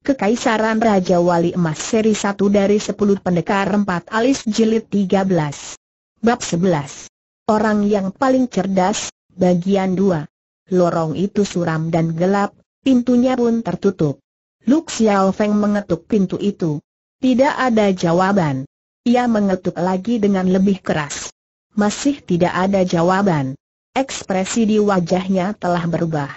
Kekaisaran Raja Wali Emas seri 1 dari 10 pendekar 4 alis jilid 13. Bab 11. Orang yang paling cerdas, bagian 2. Lorong itu suram dan gelap, pintunya pun tertutup. Luk Xiao Feng mengetuk pintu itu. Tidak ada jawaban. Ia mengetuk lagi dengan lebih keras. Masih tidak ada jawaban. Ekspresi di wajahnya telah berubah.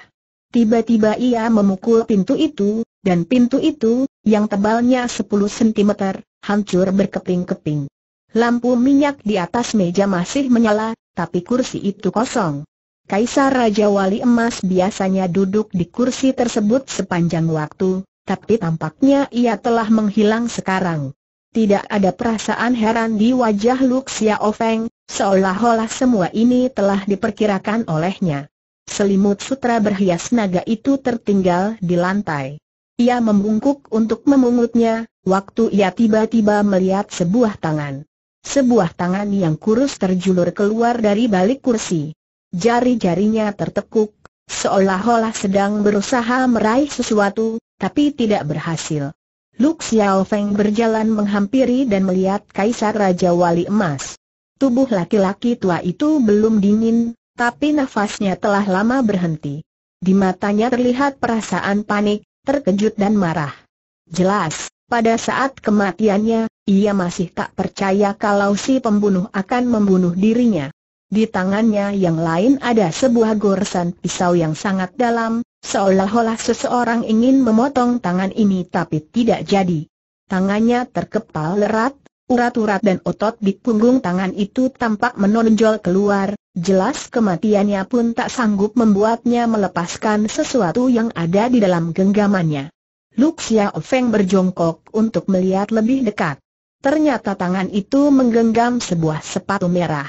Tiba-tiba ia memukul pintu itu, dan pintu itu, yang tebalnya 10 cm, hancur berkeping-keping. Lampu minyak di atas meja masih menyala, tapi kursi itu kosong. Kaisar Raja Wali Emas biasanya duduk di kursi tersebut sepanjang waktu, tapi tampaknya ia telah menghilang sekarang. Tidak ada perasaan heran di wajah Luxia Oveng, seolah-olah semua ini telah diperkirakan olehnya. Selimut sutra berhias naga itu tertinggal di lantai. Ia membungkuk untuk memungutnya, waktu ia tiba-tiba melihat sebuah tangan. Sebuah tangan yang kurus terjulur keluar dari balik kursi. Jari-jarinya tertekuk, seolah-olah sedang berusaha meraih sesuatu, tapi tidak berhasil. Luk Xiao Feng berjalan menghampiri dan melihat Kaisar Raja Wali Emas. Tubuh laki-laki tua itu belum dingin, tapi nafasnya telah lama berhenti. Di matanya terlihat perasaan panik, terkejut dan marah. Jelas, pada saat kematiannya, ia masih tak percaya kalau si pembunuh akan membunuh dirinya. Di tangannya yang lain ada sebuah goresan pisau yang sangat dalam, seolah-olah seseorang ingin memotong tangan ini tapi tidak jadi. Tangannya terkepal lerat, urat-urat dan otot di punggung tangan itu tampak menonjol keluar, Jelas kematiannya pun tak sanggup membuatnya melepaskan sesuatu yang ada di dalam genggamannya. Luxia Ofeng Feng berjongkok untuk melihat lebih dekat. Ternyata tangan itu menggenggam sebuah sepatu merah.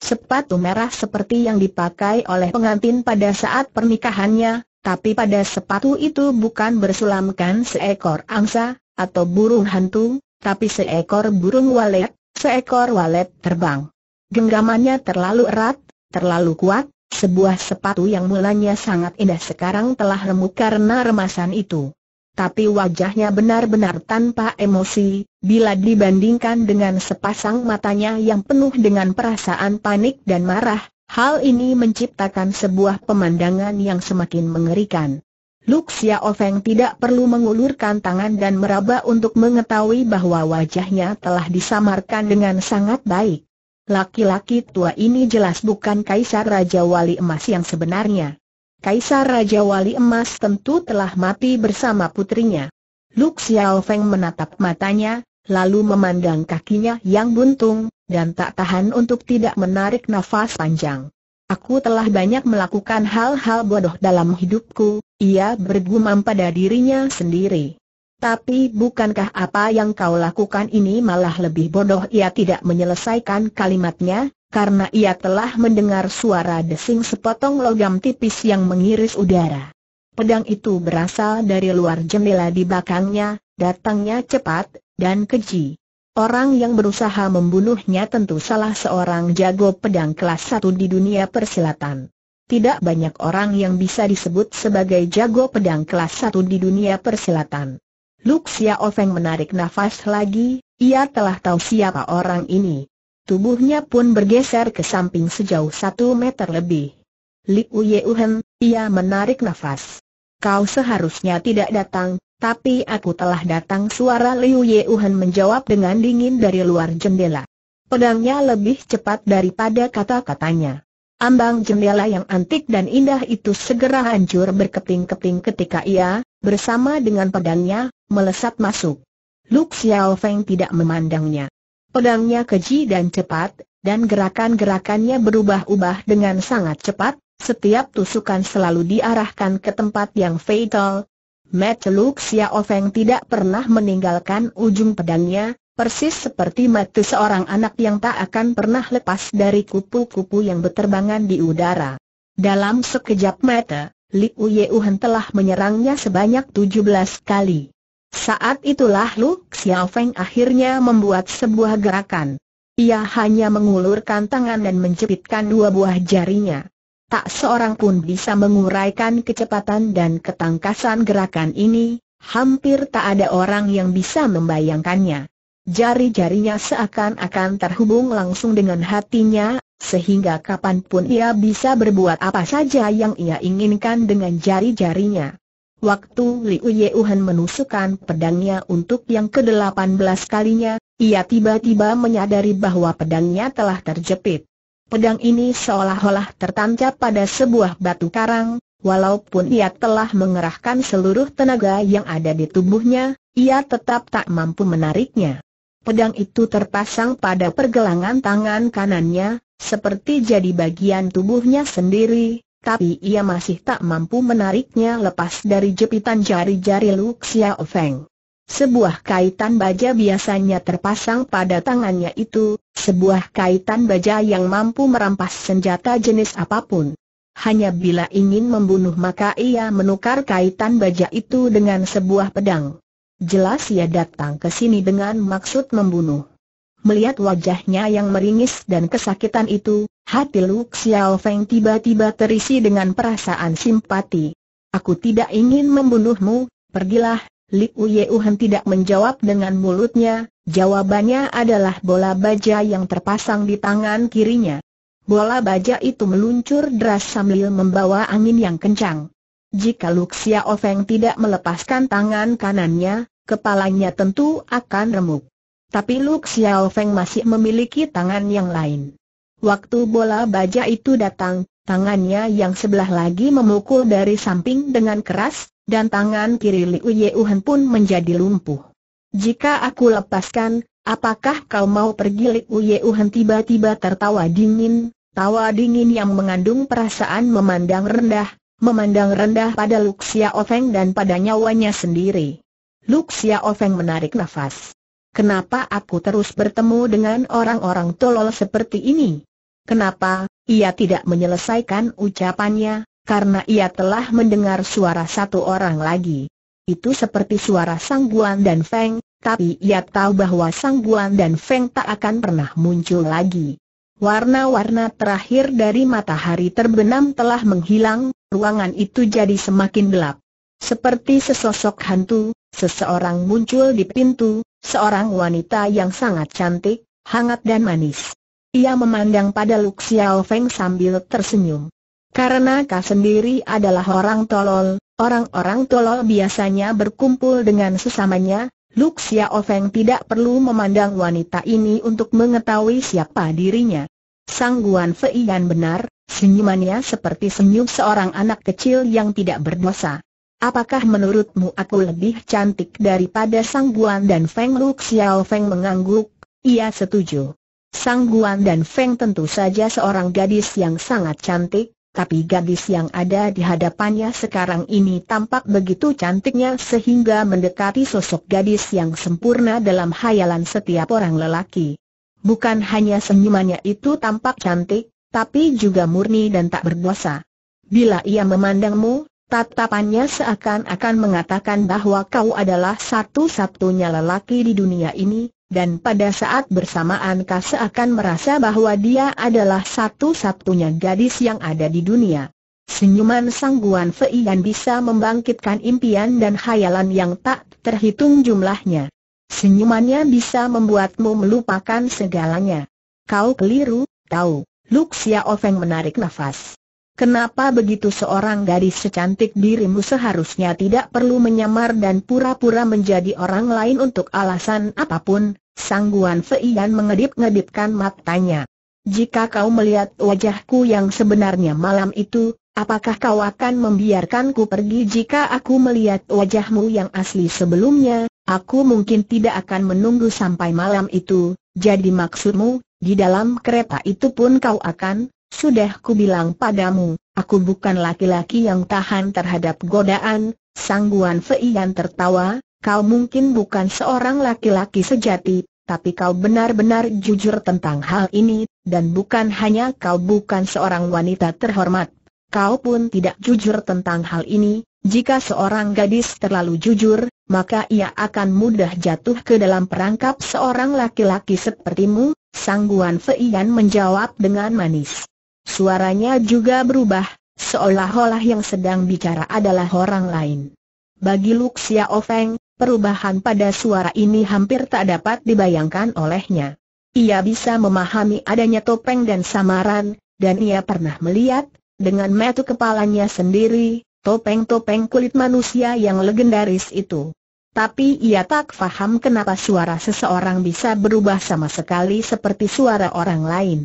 Sepatu merah seperti yang dipakai oleh pengantin pada saat pernikahannya, tapi pada sepatu itu bukan bersulamkan seekor angsa, atau burung hantu, tapi seekor burung walet, seekor walet terbang. Genggamannya terlalu erat, terlalu kuat, sebuah sepatu yang mulanya sangat indah sekarang telah remuk karena remasan itu. Tapi wajahnya benar-benar tanpa emosi, bila dibandingkan dengan sepasang matanya yang penuh dengan perasaan panik dan marah, hal ini menciptakan sebuah pemandangan yang semakin mengerikan. Luxia Ofeng tidak perlu mengulurkan tangan dan meraba untuk mengetahui bahwa wajahnya telah disamarkan dengan sangat baik. Laki-laki tua ini jelas bukan Kaisar Raja Wali Emas yang sebenarnya. Kaisar Raja Wali Emas tentu telah mati bersama putrinya. Lu Xiao Feng menatap matanya, lalu memandang kakinya yang buntung, dan tak tahan untuk tidak menarik nafas panjang. Aku telah banyak melakukan hal-hal bodoh dalam hidupku, ia bergumam pada dirinya sendiri. Tapi bukankah apa yang kau lakukan ini malah lebih bodoh ia tidak menyelesaikan kalimatnya, karena ia telah mendengar suara desing sepotong logam tipis yang mengiris udara. Pedang itu berasal dari luar jendela di belakangnya, datangnya cepat, dan keji. Orang yang berusaha membunuhnya tentu salah seorang jago pedang kelas satu di dunia persilatan. Tidak banyak orang yang bisa disebut sebagai jago pedang kelas satu di dunia persilatan. Luk Ofeng menarik nafas lagi, ia telah tahu siapa orang ini. Tubuhnya pun bergeser ke samping sejauh satu meter lebih. Liu Yeuhen, ia menarik nafas. Kau seharusnya tidak datang, tapi aku telah datang suara Liu Yeuhen menjawab dengan dingin dari luar jendela. Pedangnya lebih cepat daripada kata-katanya. Ambang jendela yang antik dan indah itu segera hancur berkeping-keping ketika ia, bersama dengan pedangnya, melesat masuk. Lu Xiao Feng tidak memandangnya. Pedangnya keji dan cepat, dan gerakan-gerakannya berubah-ubah dengan sangat cepat, setiap tusukan selalu diarahkan ke tempat yang fatal. Mat Lu Xiao Feng tidak pernah meninggalkan ujung pedangnya, persis seperti mata seorang anak yang tak akan pernah lepas dari kupu-kupu yang berterbangan di udara. Dalam sekejap mata, Li Uyeuhan telah menyerangnya sebanyak 17 kali. Saat itulah Lu Xiaofeng akhirnya membuat sebuah gerakan. Ia hanya mengulurkan tangan dan menjepitkan dua buah jarinya. Tak seorang pun bisa menguraikan kecepatan dan ketangkasan gerakan ini, hampir tak ada orang yang bisa membayangkannya. Jari-jarinya seakan-akan terhubung langsung dengan hatinya, sehingga kapanpun ia bisa berbuat apa saja yang ia inginkan dengan jari-jarinya. Waktu Liu Yeuhan menusukkan pedangnya untuk yang ke-18 kalinya, ia tiba-tiba menyadari bahwa pedangnya telah terjepit. Pedang ini seolah-olah tertancap pada sebuah batu karang, walaupun ia telah mengerahkan seluruh tenaga yang ada di tubuhnya, ia tetap tak mampu menariknya. Pedang itu terpasang pada pergelangan tangan kanannya, seperti jadi bagian tubuhnya sendiri, tapi ia masih tak mampu menariknya lepas dari jepitan jari-jari Lu Xiao Feng. Sebuah kaitan baja biasanya terpasang pada tangannya itu, sebuah kaitan baja yang mampu merampas senjata jenis apapun. Hanya bila ingin membunuh maka ia menukar kaitan baja itu dengan sebuah pedang. Jelas ia datang ke sini dengan maksud membunuh. Melihat wajahnya yang meringis dan kesakitan itu, Hati Lu Xiao Feng tiba-tiba terisi dengan perasaan simpati. Aku tidak ingin membunuhmu, pergilah, Li Uyeuhan tidak menjawab dengan mulutnya, jawabannya adalah bola baja yang terpasang di tangan kirinya. Bola baja itu meluncur deras sambil membawa angin yang kencang. Jika Luxia Ofeng tidak melepaskan tangan kanannya, kepalanya tentu akan remuk. Tapi Luxia Ofeng masih memiliki tangan yang lain. Waktu bola baja itu datang, tangannya yang sebelah lagi memukul dari samping dengan keras, dan tangan kiri Liu Yeuhen pun menjadi lumpuh. Jika aku lepaskan, apakah kau mau pergi Liu Yeuhen tiba-tiba tertawa dingin, tawa dingin yang mengandung perasaan memandang rendah, memandang rendah pada Luxia Ofeng dan pada nyawanya sendiri. Luxia Ofeng menarik nafas. Kenapa aku terus bertemu dengan orang-orang tolol seperti ini? Kenapa, ia tidak menyelesaikan ucapannya, karena ia telah mendengar suara satu orang lagi. Itu seperti suara Sang Guan dan Feng, tapi ia tahu bahwa Sang Guan dan Feng tak akan pernah muncul lagi. Warna-warna terakhir dari matahari terbenam telah menghilang, ruangan itu jadi semakin gelap. Seperti sesosok hantu, seseorang muncul di pintu, seorang wanita yang sangat cantik, hangat dan manis. Ia memandang pada Luk Xiao Feng sambil tersenyum. Karena kau sendiri adalah orang tolol, orang-orang tolol biasanya berkumpul dengan sesamanya, Luk Xiao Feng tidak perlu memandang wanita ini untuk mengetahui siapa dirinya. Sang Guan Fei dan benar, senyumannya seperti senyum seorang anak kecil yang tidak berdosa. Apakah menurutmu aku lebih cantik daripada Sang Guan dan Feng Luk Xiao Feng mengangguk? Ia setuju. Sang Guan dan Feng tentu saja seorang gadis yang sangat cantik, tapi gadis yang ada di hadapannya sekarang ini tampak begitu cantiknya sehingga mendekati sosok gadis yang sempurna dalam hayalan setiap orang lelaki. Bukan hanya senyumannya itu tampak cantik, tapi juga murni dan tak berdosa. Bila ia memandangmu, tatapannya seakan-akan mengatakan bahwa kau adalah satu-satunya lelaki di dunia ini, dan pada saat bersamaan Kase akan merasa bahwa dia adalah satu-satunya gadis yang ada di dunia. Senyuman sangguan Fei bisa membangkitkan impian dan khayalan yang tak terhitung jumlahnya. Senyumannya bisa membuatmu melupakan segalanya. Kau keliru, tahu. Luk Xia Ofeng menarik nafas. Kenapa begitu seorang gadis secantik dirimu seharusnya tidak perlu menyamar dan pura-pura menjadi orang lain untuk alasan apapun, Sangguan Feian mengedip-ngedipkan matanya. Jika kau melihat wajahku yang sebenarnya malam itu, apakah kau akan membiarkanku pergi jika aku melihat wajahmu yang asli sebelumnya? Aku mungkin tidak akan menunggu sampai malam itu, jadi maksudmu, di dalam kereta itu pun kau akan, sudah kubilang padamu, aku bukan laki-laki yang tahan terhadap godaan, Sangguan Feian tertawa, Kau mungkin bukan seorang laki-laki sejati, tapi kau benar-benar jujur tentang hal ini, dan bukan hanya kau bukan seorang wanita terhormat. Kau pun tidak jujur tentang hal ini, jika seorang gadis terlalu jujur, maka ia akan mudah jatuh ke dalam perangkap seorang laki-laki sepertimu, Guan Feiyan menjawab dengan manis. Suaranya juga berubah, seolah-olah yang sedang bicara adalah orang lain. Bagi Luxia Ofeng, Perubahan pada suara ini hampir tak dapat dibayangkan olehnya. Ia bisa memahami adanya topeng dan samaran, dan ia pernah melihat, dengan metu kepalanya sendiri, topeng-topeng kulit manusia yang legendaris itu. Tapi ia tak faham kenapa suara seseorang bisa berubah sama sekali seperti suara orang lain.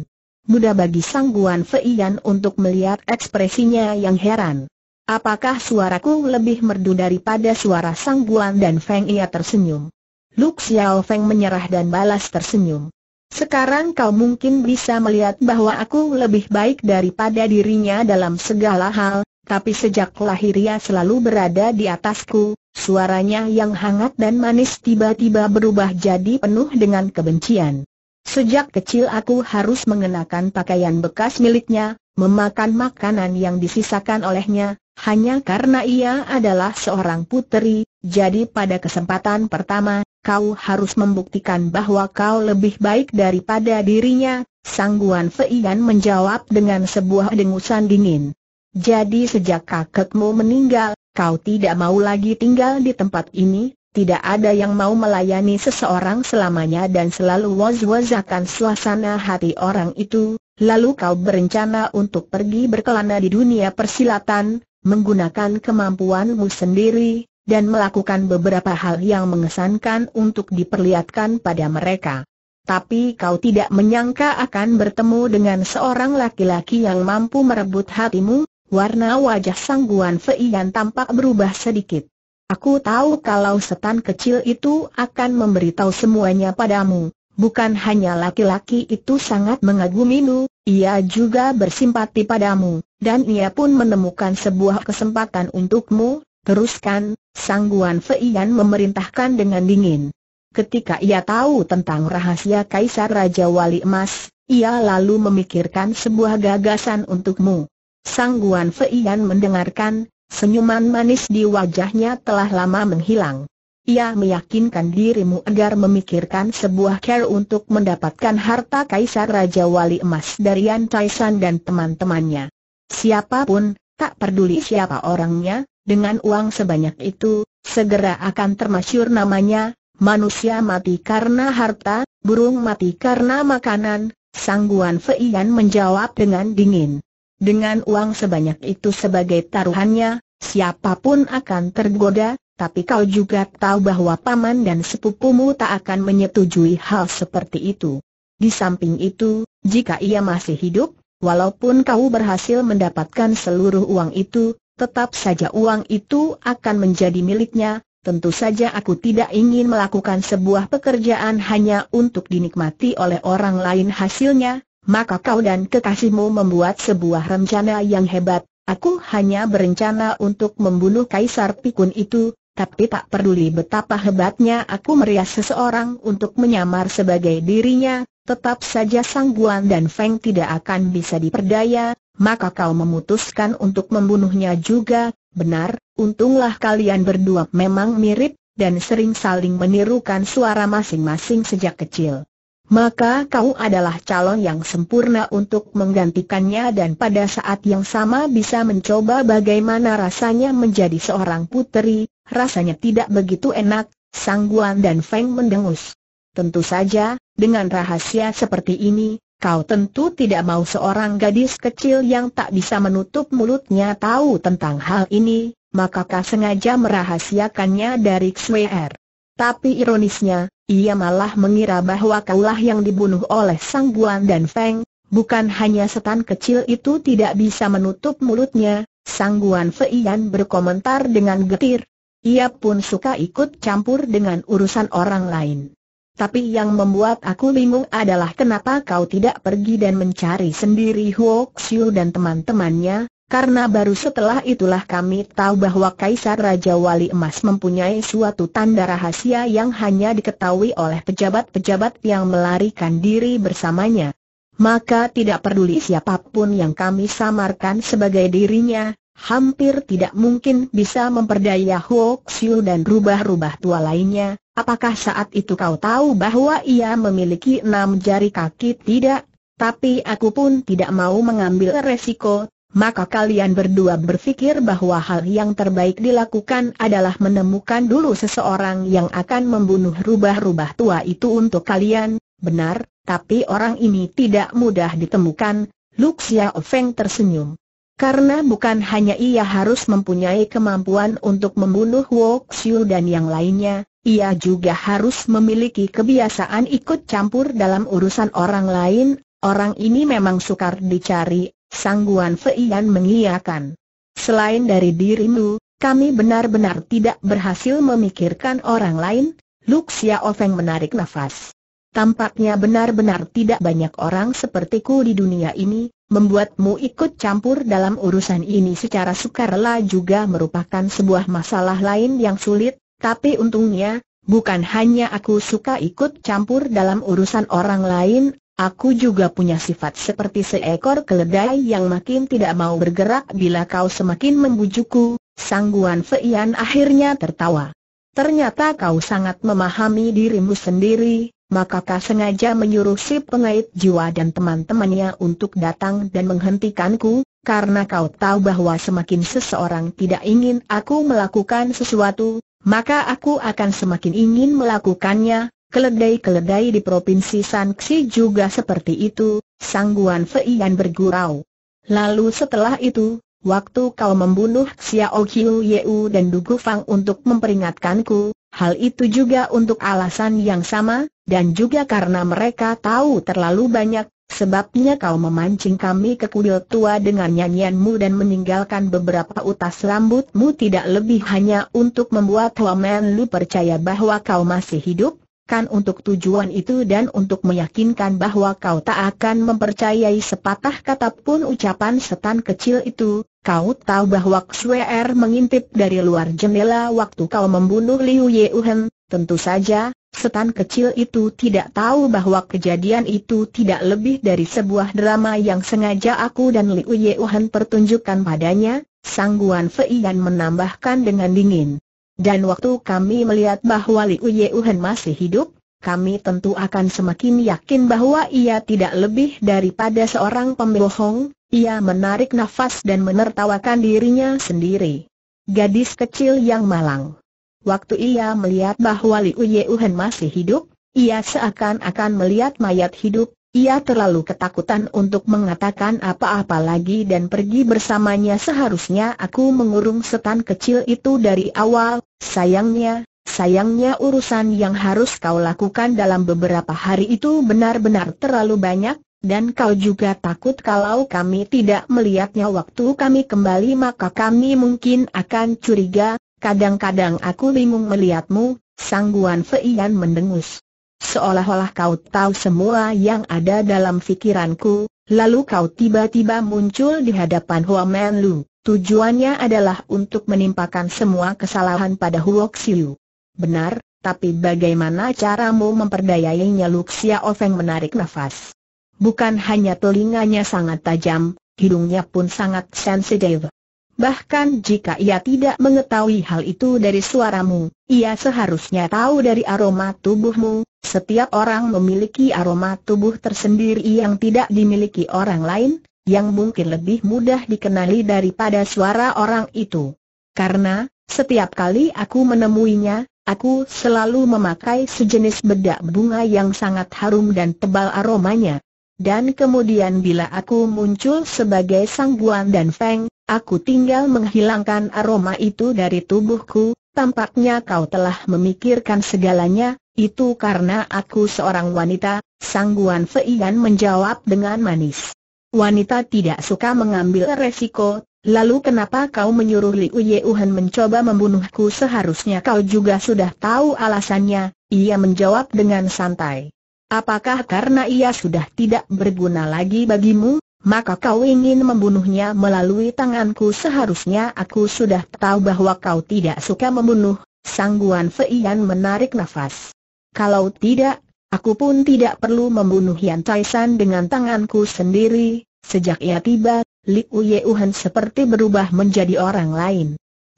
Mudah bagi Sangguan Feiyan untuk melihat ekspresinya yang heran. Apakah suaraku lebih merdu daripada suara Sang Guan dan Feng Ia tersenyum? Luk Xiao Feng menyerah dan balas tersenyum. Sekarang kau mungkin bisa melihat bahwa aku lebih baik daripada dirinya dalam segala hal, tapi sejak lahir ia selalu berada di atasku, suaranya yang hangat dan manis tiba-tiba berubah jadi penuh dengan kebencian. Sejak kecil aku harus mengenakan pakaian bekas miliknya, memakan makanan yang disisakan olehnya, hanya karena ia adalah seorang puteri, jadi pada kesempatan pertama, kau harus membuktikan bahwa kau lebih baik daripada dirinya, Sangguan Feian menjawab dengan sebuah dengusan dingin. Jadi sejak kakekmu meninggal, kau tidak mau lagi tinggal di tempat ini, tidak ada yang mau melayani seseorang selamanya dan selalu was-wasakan suasana hati orang itu, lalu kau berencana untuk pergi berkelana di dunia persilatan, menggunakan kemampuanmu sendiri, dan melakukan beberapa hal yang mengesankan untuk diperlihatkan pada mereka. Tapi kau tidak menyangka akan bertemu dengan seorang laki-laki yang mampu merebut hatimu, warna wajah sangguan Fei Yan tampak berubah sedikit. Aku tahu kalau setan kecil itu akan memberitahu semuanya padamu. Bukan hanya laki-laki itu sangat mengagumimu, ia juga bersimpati padamu dan ia pun menemukan sebuah kesempatan untukmu, teruskan, Sangguan Guan Feiyan memerintahkan dengan dingin. Ketika ia tahu tentang rahasia Kaisar Raja Wali Emas, ia lalu memikirkan sebuah gagasan untukmu. Sangguan Guan Feiyan mendengarkan, senyuman manis di wajahnya telah lama menghilang. Ia meyakinkan dirimu agar memikirkan sebuah care untuk mendapatkan harta Kaisar Raja Wali Emas dari Yan Taisan dan teman-temannya. Siapapun, tak peduli siapa orangnya, dengan uang sebanyak itu, segera akan termasyur namanya, manusia mati karena harta, burung mati karena makanan, sangguan Feian menjawab dengan dingin. Dengan uang sebanyak itu sebagai taruhannya, siapapun akan tergoda, tapi kau juga tahu bahwa paman dan sepupumu tak akan menyetujui hal seperti itu. Di samping itu, jika ia masih hidup, Walaupun kau berhasil mendapatkan seluruh uang itu, tetap saja uang itu akan menjadi miliknya, tentu saja aku tidak ingin melakukan sebuah pekerjaan hanya untuk dinikmati oleh orang lain hasilnya, maka kau dan kekasihmu membuat sebuah rencana yang hebat, aku hanya berencana untuk membunuh Kaisar Pikun itu, tapi tak peduli betapa hebatnya aku merias seseorang untuk menyamar sebagai dirinya, tetap saja Sangguan dan Feng tidak akan bisa diperdaya, maka kau memutuskan untuk membunuhnya juga, benar, untunglah kalian berdua memang mirip, dan sering saling menirukan suara masing-masing sejak kecil. Maka kau adalah calon yang sempurna untuk menggantikannya dan pada saat yang sama bisa mencoba bagaimana rasanya menjadi seorang putri, rasanya tidak begitu enak, Sangguan dan Feng mendengus. Tentu saja, dengan rahasia seperti ini, kau tentu tidak mau seorang gadis kecil yang tak bisa menutup mulutnya tahu tentang hal ini, maka kau sengaja merahasiakannya dari Xwer. Tapi ironisnya, ia malah mengira bahwa kaulah yang dibunuh oleh Sang Guan dan Feng, bukan hanya setan kecil itu tidak bisa menutup mulutnya, Sang Guan Feian berkomentar dengan getir. Ia pun suka ikut campur dengan urusan orang lain tapi yang membuat aku bingung adalah kenapa kau tidak pergi dan mencari sendiri Huo Xiu dan teman-temannya, karena baru setelah itulah kami tahu bahwa Kaisar Raja Wali Emas mempunyai suatu tanda rahasia yang hanya diketahui oleh pejabat-pejabat yang melarikan diri bersamanya. Maka tidak peduli siapapun yang kami samarkan sebagai dirinya, hampir tidak mungkin bisa memperdaya Ho Xiu dan rubah-rubah tua lainnya, apakah saat itu kau tahu bahwa ia memiliki enam jari kaki tidak? Tapi aku pun tidak mau mengambil resiko, maka kalian berdua berpikir bahwa hal yang terbaik dilakukan adalah menemukan dulu seseorang yang akan membunuh rubah-rubah tua itu untuk kalian, benar, tapi orang ini tidak mudah ditemukan, Luxia Feng tersenyum. Karena bukan hanya ia harus mempunyai kemampuan untuk membunuh Wok Xiu dan yang lainnya, ia juga harus memiliki kebiasaan ikut campur dalam urusan orang lain, orang ini memang sukar dicari, sangguan Feian mengiyakan. Selain dari dirimu, kami benar-benar tidak berhasil memikirkan orang lain, Luxia Ofeng menarik nafas. Tampaknya benar-benar tidak banyak orang sepertiku di dunia ini, membuatmu ikut campur dalam urusan ini secara sukarela juga merupakan sebuah masalah lain yang sulit, tapi untungnya, bukan hanya aku suka ikut campur dalam urusan orang lain, Aku juga punya sifat seperti seekor keledai yang makin tidak mau bergerak bila kau semakin membujukku, sangguan Feian akhirnya tertawa. Ternyata kau sangat memahami dirimu sendiri, maka kau sengaja menyuruh si pengait jiwa dan teman-temannya untuk datang dan menghentikanku, karena kau tahu bahwa semakin seseorang tidak ingin aku melakukan sesuatu, maka aku akan semakin ingin melakukannya. Keledai-keledai di provinsi Sanksi juga seperti itu, sangguan Feian bergurau. Lalu setelah itu, waktu kau membunuh Xiao Qiu Yeu dan Dugu Fang untuk memperingatkanku, hal itu juga untuk alasan yang sama, dan juga karena mereka tahu terlalu banyak, sebabnya kau memancing kami ke kudil tua dengan nyanyianmu dan meninggalkan beberapa utas rambutmu tidak lebih hanya untuk membuat Lomen Lu percaya bahwa kau masih hidup, kan untuk tujuan itu dan untuk meyakinkan bahwa kau tak akan mempercayai sepatah kata pun ucapan setan kecil itu, kau tahu bahwa Xuer mengintip dari luar jendela waktu kau membunuh Liu Yeuhen, tentu saja, setan kecil itu tidak tahu bahwa kejadian itu tidak lebih dari sebuah drama yang sengaja aku dan Liu Yeuhen pertunjukkan padanya, sangguan Fei dan menambahkan dengan dingin. Dan waktu kami melihat bahwa Liu Yeuhen masih hidup, kami tentu akan semakin yakin bahwa ia tidak lebih daripada seorang pembohong, ia menarik nafas dan menertawakan dirinya sendiri. Gadis kecil yang malang. Waktu ia melihat bahwa Liu Yeuhen masih hidup, ia seakan-akan melihat mayat hidup, ia terlalu ketakutan untuk mengatakan apa-apa lagi dan pergi bersamanya seharusnya aku mengurung setan kecil itu dari awal, sayangnya, sayangnya urusan yang harus kau lakukan dalam beberapa hari itu benar-benar terlalu banyak, dan kau juga takut kalau kami tidak melihatnya waktu kami kembali maka kami mungkin akan curiga, kadang-kadang aku bingung melihatmu, sangguan Feian mendengus. Seolah-olah kau tahu semua yang ada dalam fikiranku, lalu kau tiba-tiba muncul di hadapan Hua Men Lu. Tujuannya adalah untuk menimpakan semua kesalahan pada Huok Siu. Benar, tapi bagaimana caramu memperdayainya Luxia Ofeng menarik nafas. Bukan hanya telinganya sangat tajam, hidungnya pun sangat sensitif. Bahkan jika ia tidak mengetahui hal itu dari suaramu, ia seharusnya tahu dari aroma tubuhmu, setiap orang memiliki aroma tubuh tersendiri yang tidak dimiliki orang lain, yang mungkin lebih mudah dikenali daripada suara orang itu. Karena, setiap kali aku menemuinya, aku selalu memakai sejenis bedak bunga yang sangat harum dan tebal aromanya. Dan kemudian bila aku muncul sebagai Sang sangguan dan feng, aku tinggal menghilangkan aroma itu dari tubuhku, tampaknya kau telah memikirkan segalanya, itu karena aku seorang wanita, Sang Guan Feiyan menjawab dengan manis. Wanita tidak suka mengambil resiko, lalu kenapa kau menyuruh Liu Yeuhan mencoba membunuhku seharusnya kau juga sudah tahu alasannya, ia menjawab dengan santai. Apakah karena ia sudah tidak berguna lagi bagimu, maka kau ingin membunuhnya melalui tanganku seharusnya aku sudah tahu bahwa kau tidak suka membunuh, Sang Guan Feiyan menarik nafas. Kalau tidak, aku pun tidak perlu membunuh Yan dengan tanganku sendiri. Sejak ia tiba, Liu Yeuhan seperti berubah menjadi orang lain.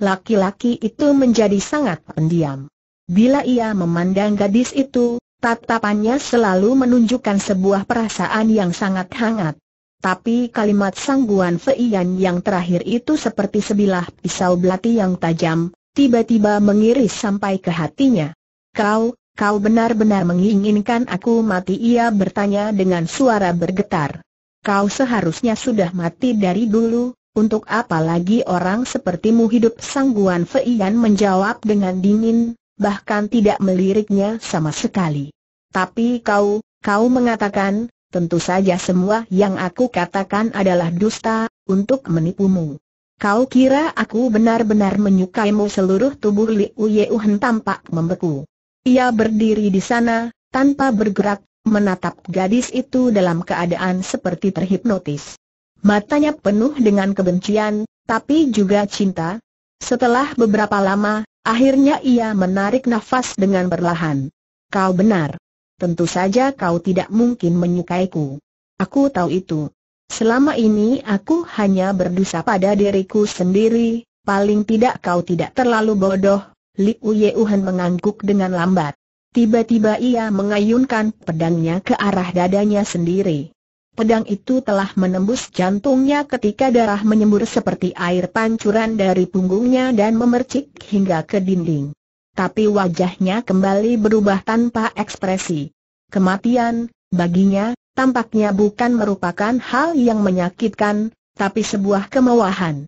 Laki-laki itu menjadi sangat pendiam. Bila ia memandang gadis itu, tatapannya selalu menunjukkan sebuah perasaan yang sangat hangat. Tapi kalimat sangguan Feiyan yang terakhir itu seperti sebilah pisau belati yang tajam, tiba-tiba mengiris sampai ke hatinya. Kau, Kau benar-benar menginginkan aku mati ia bertanya dengan suara bergetar. Kau seharusnya sudah mati dari dulu, untuk apa lagi orang sepertimu hidup sangguan Feian menjawab dengan dingin, bahkan tidak meliriknya sama sekali. Tapi kau, kau mengatakan, tentu saja semua yang aku katakan adalah dusta, untuk menipumu. Kau kira aku benar-benar menyukaimu seluruh tubuh Li Uyeuhen tampak membeku. Ia berdiri di sana, tanpa bergerak, menatap gadis itu dalam keadaan seperti terhipnotis. Matanya penuh dengan kebencian, tapi juga cinta. Setelah beberapa lama, akhirnya ia menarik nafas dengan perlahan. Kau benar. Tentu saja kau tidak mungkin menyukaiku. Aku tahu itu. Selama ini aku hanya berdosa pada diriku sendiri, paling tidak kau tidak terlalu bodoh, Liu Yeuhan mengangguk dengan lambat. Tiba-tiba ia mengayunkan pedangnya ke arah dadanya sendiri. Pedang itu telah menembus jantungnya ketika darah menyembur seperti air pancuran dari punggungnya dan memercik hingga ke dinding. Tapi wajahnya kembali berubah tanpa ekspresi. Kematian, baginya, tampaknya bukan merupakan hal yang menyakitkan, tapi sebuah kemewahan.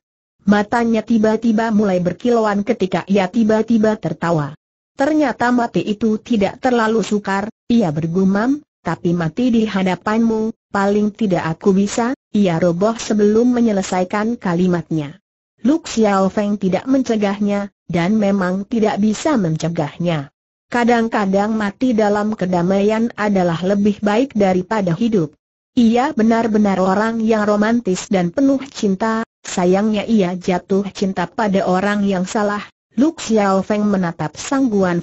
Matanya tiba-tiba mulai berkilauan ketika ia tiba-tiba tertawa. Ternyata mati itu tidak terlalu sukar, ia bergumam, tapi mati di hadapanmu, paling tidak aku bisa, ia roboh sebelum menyelesaikan kalimatnya. Luk Xiao Feng tidak mencegahnya, dan memang tidak bisa mencegahnya. Kadang-kadang mati dalam kedamaian adalah lebih baik daripada hidup. Ia benar-benar orang yang romantis dan penuh cinta, Sayangnya ia jatuh cinta pada orang yang salah. Lu Xiao Feng menatap Sang Guan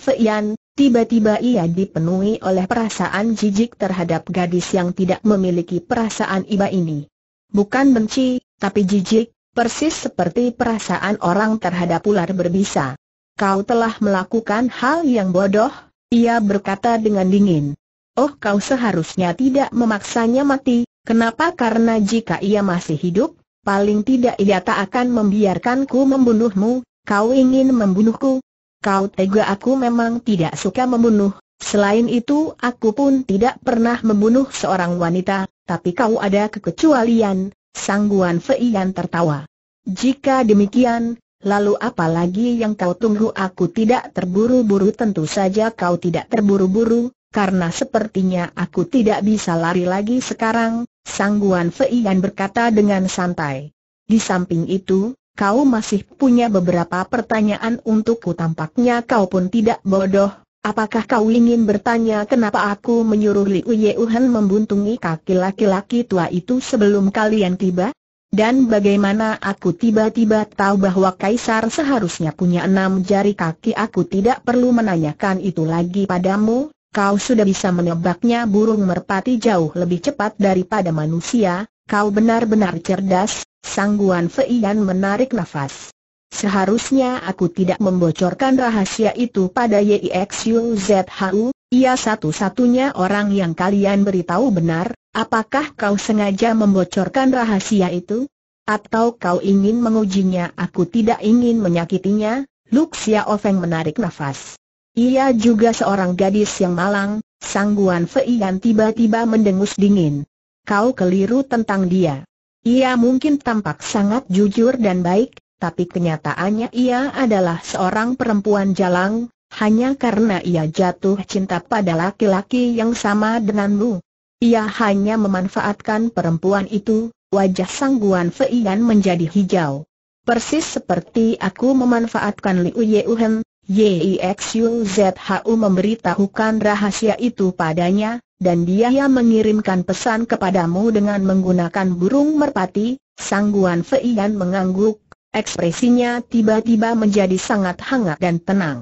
tiba-tiba ia dipenuhi oleh perasaan jijik terhadap gadis yang tidak memiliki perasaan iba ini. Bukan benci, tapi jijik, persis seperti perasaan orang terhadap ular berbisa. Kau telah melakukan hal yang bodoh, ia berkata dengan dingin. Oh kau seharusnya tidak memaksanya mati, kenapa karena jika ia masih hidup, paling tidak ia tak akan membiarkanku membunuhmu, kau ingin membunuhku? Kau tega aku memang tidak suka membunuh, selain itu aku pun tidak pernah membunuh seorang wanita, tapi kau ada kekecualian, sangguan Feian tertawa. Jika demikian, lalu apa lagi yang kau tunggu aku tidak terburu-buru tentu saja kau tidak terburu-buru, karena sepertinya aku tidak bisa lari lagi sekarang, Sangguan Feian berkata dengan santai. Di samping itu, kau masih punya beberapa pertanyaan untukku tampaknya kau pun tidak bodoh, apakah kau ingin bertanya kenapa aku menyuruh Liu Yeuhan membuntungi kaki laki-laki tua itu sebelum kalian tiba? Dan bagaimana aku tiba-tiba tahu bahwa Kaisar seharusnya punya enam jari kaki aku tidak perlu menanyakan itu lagi padamu, kau sudah bisa menebaknya burung merpati jauh lebih cepat daripada manusia, kau benar-benar cerdas, sangguan Feian menarik nafas. Seharusnya aku tidak membocorkan rahasia itu pada YXUZHU, ia satu-satunya orang yang kalian beritahu benar, apakah kau sengaja membocorkan rahasia itu? Atau kau ingin mengujinya aku tidak ingin menyakitinya? Luxia Ofeng menarik nafas. Ia juga seorang gadis yang malang, sangguan Feian tiba-tiba mendengus dingin. Kau keliru tentang dia. Ia mungkin tampak sangat jujur dan baik, tapi kenyataannya ia adalah seorang perempuan jalang, hanya karena ia jatuh cinta pada laki-laki yang sama denganmu. Ia hanya memanfaatkan perempuan itu, wajah sangguan Feian menjadi hijau. Persis seperti aku memanfaatkan Liu Yeuhen, YIXUZHU memberitahukan rahasia itu padanya, dan dia yang mengirimkan pesan kepadamu dengan menggunakan burung merpati, Sangguan Feiyan mengangguk, ekspresinya tiba-tiba menjadi sangat hangat dan tenang.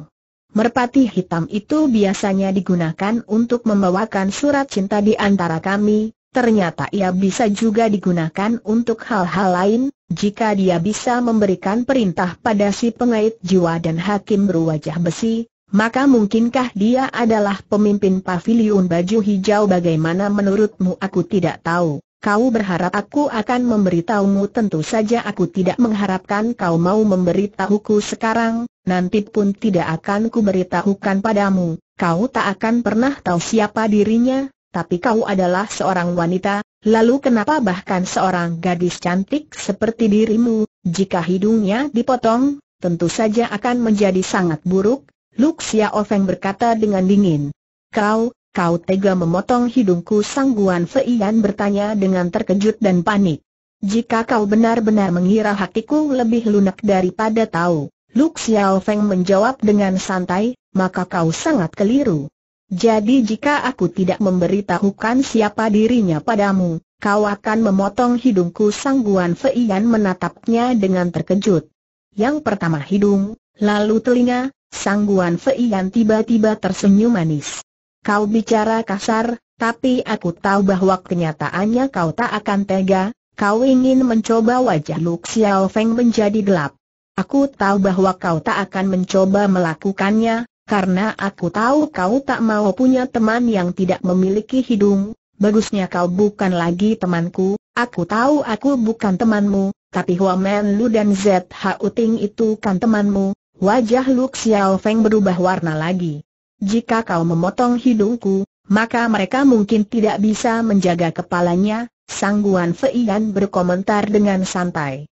Merpati hitam itu biasanya digunakan untuk membawakan surat cinta di antara kami, Ternyata ia bisa juga digunakan untuk hal-hal lain, jika dia bisa memberikan perintah pada si pengait jiwa dan hakim berwajah besi, maka mungkinkah dia adalah pemimpin pavilion baju hijau bagaimana menurutmu aku tidak tahu. Kau berharap aku akan memberitahumu tentu saja aku tidak mengharapkan kau mau memberitahuku sekarang, nanti pun tidak akan kuberitahukan padamu, kau tak akan pernah tahu siapa dirinya, tapi kau adalah seorang wanita, lalu kenapa bahkan seorang gadis cantik seperti dirimu, jika hidungnya dipotong, tentu saja akan menjadi sangat buruk, Luxia Ofeng berkata dengan dingin. Kau, kau tega memotong hidungku sangguan Feian bertanya dengan terkejut dan panik. Jika kau benar-benar mengira hatiku lebih lunak daripada tahu, Luk Xiao Feng menjawab dengan santai, maka kau sangat keliru. Jadi jika aku tidak memberitahukan siapa dirinya padamu, kau akan memotong hidungku Sang Guan Feiyan menatapnya dengan terkejut. Yang pertama hidung, lalu telinga, Sang Guan Feiyan tiba-tiba tersenyum manis. Kau bicara kasar, tapi aku tahu bahwa kenyataannya kau tak akan tega, kau ingin mencoba wajah Lu Xiao Feng menjadi gelap. Aku tahu bahwa kau tak akan mencoba melakukannya, karena aku tahu kau tak mau punya teman yang tidak memiliki hidung, bagusnya kau bukan lagi temanku, aku tahu aku bukan temanmu, tapi Huamen Lu dan ZH Uting itu kan temanmu, wajah Lu Xiao Feng berubah warna lagi. Jika kau memotong hidungku, maka mereka mungkin tidak bisa menjaga kepalanya, Sangguan Feian berkomentar dengan santai.